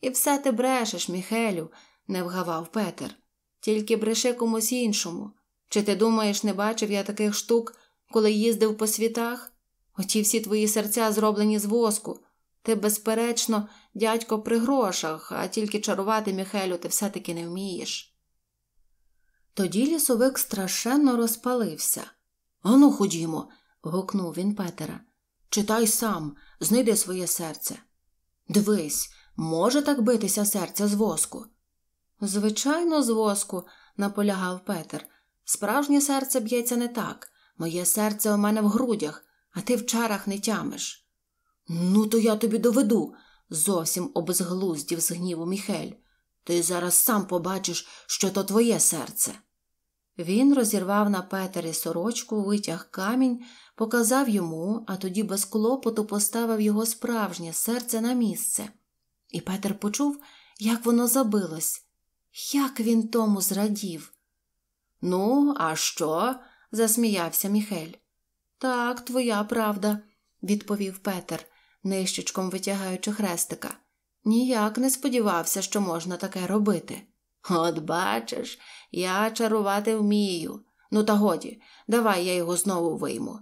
І все ти брешеш, Міхелю, не вгавав Петер. Тільки бреши комусь іншому. Чи ти думаєш, не бачив я таких штук, коли їздив по світах? Оті всі твої серця зроблені з воску. Ти, безперечно, дядько при грошах, а тільки чарувати Міхелю ти все таки не вмієш. Тоді лісовик страшенно розпалився. Ану, ходімо. гукнув він Петера. Читай сам, знайди своє серце. Дивись, може так битися серце з воску? Звичайно, з воску, наполягав Петер. Справжнє серце б'ється не так. Моє серце у мене в грудях, а ти в чарах не тямиш. Ну, то я тобі доведу, зовсім обезглуздів з гніву Міхель. Ти зараз сам побачиш, що то твоє серце. Він розірвав на Петері сорочку, витяг камінь, показав йому, а тоді без клопоту поставив його справжнє серце на місце. І Петер почув, як воно забилось, як він тому зрадів. Ну, а що? засміявся Міхель. Так, твоя правда, відповів Петер, нищечком витягаючи хрестика. Ніяк не сподівався, що можна таке робити. От бачиш, я чарувати вмію. Ну, та годі, давай я його знову вийму.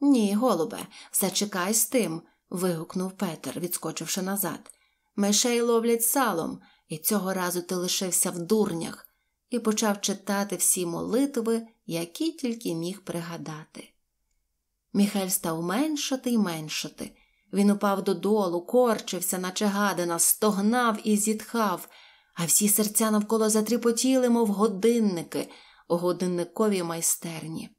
Ні, голубе, зачекай з тим. вигукнув Петер, відскочивши назад. Мишей ловлять салом, і цього разу ти лишився в дурнях, і почав читати всі молитви, які тільки міг пригадати. Міхель став меншати й меншати. Він упав додолу, корчився, наче гадина, стогнав і зітхав а всі серця навколо затріпотіли, мов годинники у годинниковій майстерні.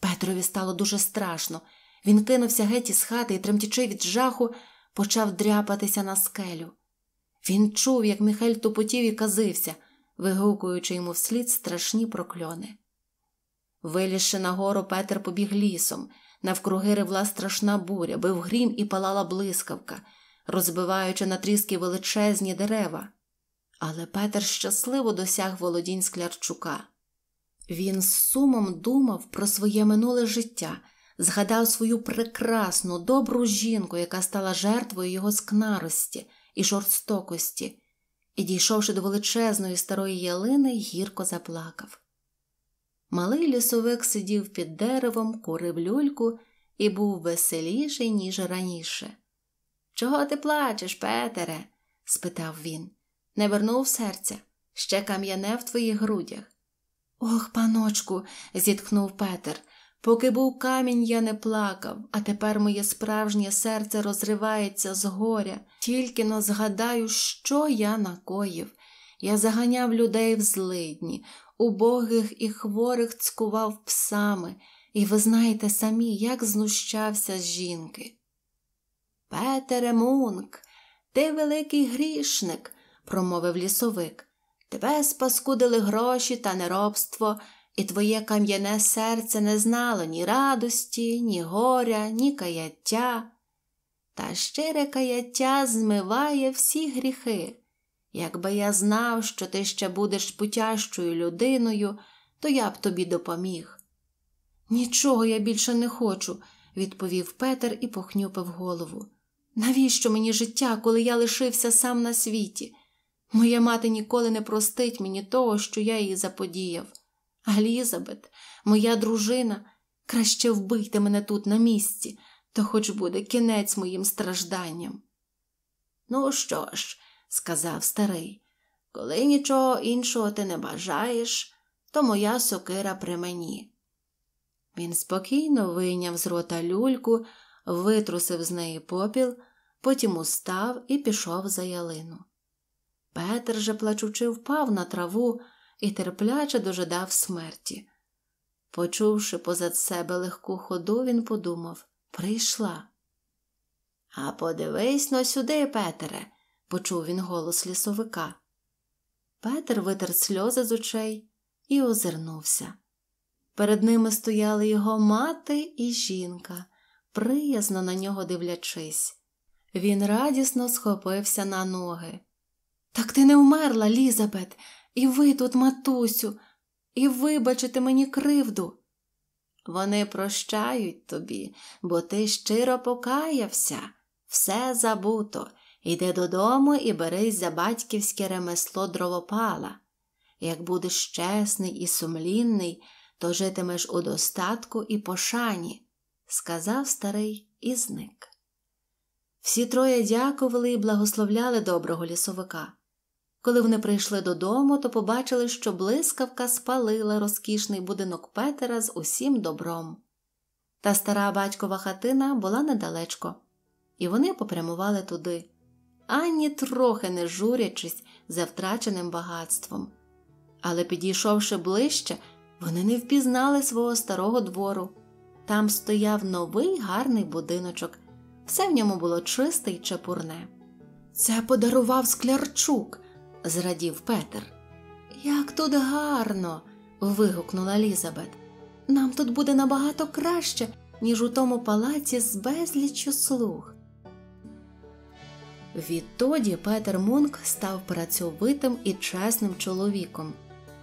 Петрові стало дуже страшно. Він кинувся геть із хати і, тремтячи від жаху, почав дряпатися на скелю. Він чув, як Міхель тупотів і казився, вигукуючи йому вслід страшні прокльони. Вилізши нагору, Петр побіг лісом, навкруги ревла страшна буря, бив грім і палала блискавка, розбиваючи на тріски величезні дерева. Але Петер щасливо досяг володінь Склярчука. Він з сумом думав про своє минуле життя, згадав свою прекрасну, добру жінку, яка стала жертвою його скнарості і жорстокості, і, дійшовши до величезної старої ялини, гірко заплакав. Малий лісовик сидів під деревом, курив люльку і був веселіший, ніж раніше. Чого ти плачеш, Петере? спитав він не вернув серця, ще кам'яне в твоїх грудях. Ох, паночку, зітхнув Петер. Поки був камінь, я не плакав, а тепер моє справжнє серце розривається з горя, тільки но згадаю, що я накоїв. Я заганяв людей в злидні, убогих і хворих цкував псами, і ви знаєте самі, як знущався з жінки. Петере Мунк, ти великий грішник, промовив лісовик. Тебе спаскудили гроші та неробство, і твоє кам'яне серце не знало ні радості, ні горя, ні каяття. Та щире каяття змиває всі гріхи. Якби я знав, що ти ще будеш путящою людиною, то я б тобі допоміг. Нічого я більше не хочу, відповів Петер і похнюпив голову. Навіщо мені життя, коли я лишився сам на світі? Моя мати ніколи не простить мені того, що я її заподіяв. Елізабет, моя дружина, краще вбийте мене тут на місці, то хоч буде кінець моїм стражданням. Ну що ж, сказав старий, коли нічого іншого ти не бажаєш, то моя сокира при мені. Він спокійно вийняв з рота люльку, витрусив з неї попіл, потім устав і пішов за ялину. Петр же плачучи впав на траву і терпляче дожидав смерті. Почувши позад себе легку ходу, він подумав прийшла. А подивись но сюди, Петре, почув він голос лісовика. Петр витер сльози з очей і озирнувся. Перед ними стояли його мати і жінка, приязно на нього дивлячись. Він радісно схопився на ноги. Так ти не вмерла, Лізабет, і ви тут, матусю, і вибачите мені кривду. Вони прощають тобі, бо ти щиро покаявся, все забуто. Йди додому і берись за батьківське ремесло дровопала. Як будеш чесний і сумлінний, то житимеш у достатку і пошані, сказав старий і зник. Всі троє дякували і благословляли доброго лісовика. Коли вони прийшли додому, то побачили, що блискавка спалила розкішний будинок Петера з усім добром. Та стара батькова хатина була недалечко, і вони попрямували туди, ані трохи не журячись за втраченим багатством. Але, підійшовши ближче, вони не впізнали свого старого двору. Там стояв новий гарний будиночок, все в ньому було чисте й чепурне. Це подарував склярчук зрадів Петер. Як тут гарно. вигукнула Лізабет. Нам тут буде набагато краще, ніж у тому палаці з безліччю слуг. Відтоді Петер Мунк став працьовитим і чесним чоловіком.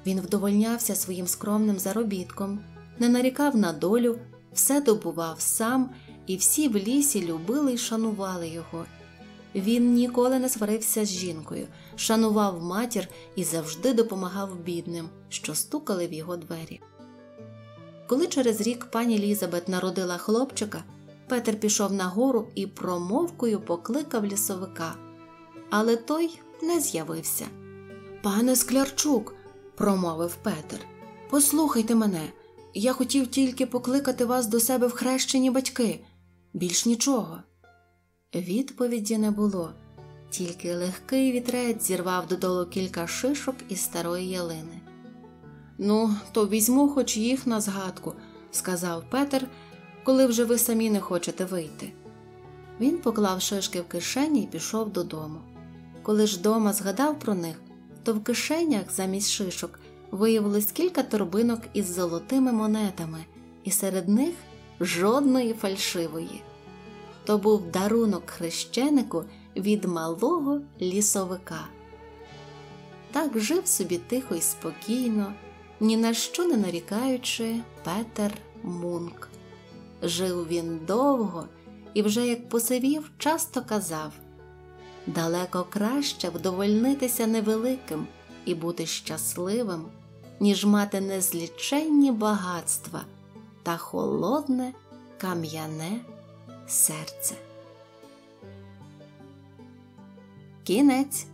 Він вдовольнявся своїм скромним заробітком, не нарікав на долю, все добував сам, і всі в лісі любили й шанували його. Він ніколи не сварився з жінкою, шанував матір і завжди допомагав бідним, що стукали в його двері. Коли через рік пані Лізабет народила хлопчика, Петер пішов нагору і промовкою покликав лісовика. Але той не з'явився. Пане Склярчук, промовив Петер, послухайте мене, я хотів тільки покликати вас до себе в хрещені батьки, більш нічого. Відповіді не було, тільки легкий вітрець зірвав додолу кілька шишок із старої ялини. Ну, то візьму хоч їх на згадку, сказав Петер, коли вже ви самі не хочете вийти. Він поклав шишки в кишені і пішов додому. Коли ж дома згадав про них, то в кишенях замість шишок виявилось кілька торбинок із золотими монетами, і серед них жодної фальшивої то був дарунок хрещенику від малого лісовика. Так жив собі тихо і спокійно, ні на що не нарікаючи Петер Мунк. Жив він довго і вже як посивів, часто казав далеко краще вдовольнитися невеликим і бути щасливим, ніж мати незліченні багатства та холодне кам'яне серце. Кінець.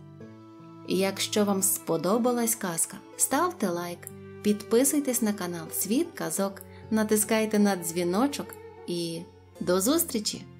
Якщо вам сподобалась казка, ставте лайк, підписуйтесь на канал Світ Казок, натискайте на дзвіночок і до зустрічі!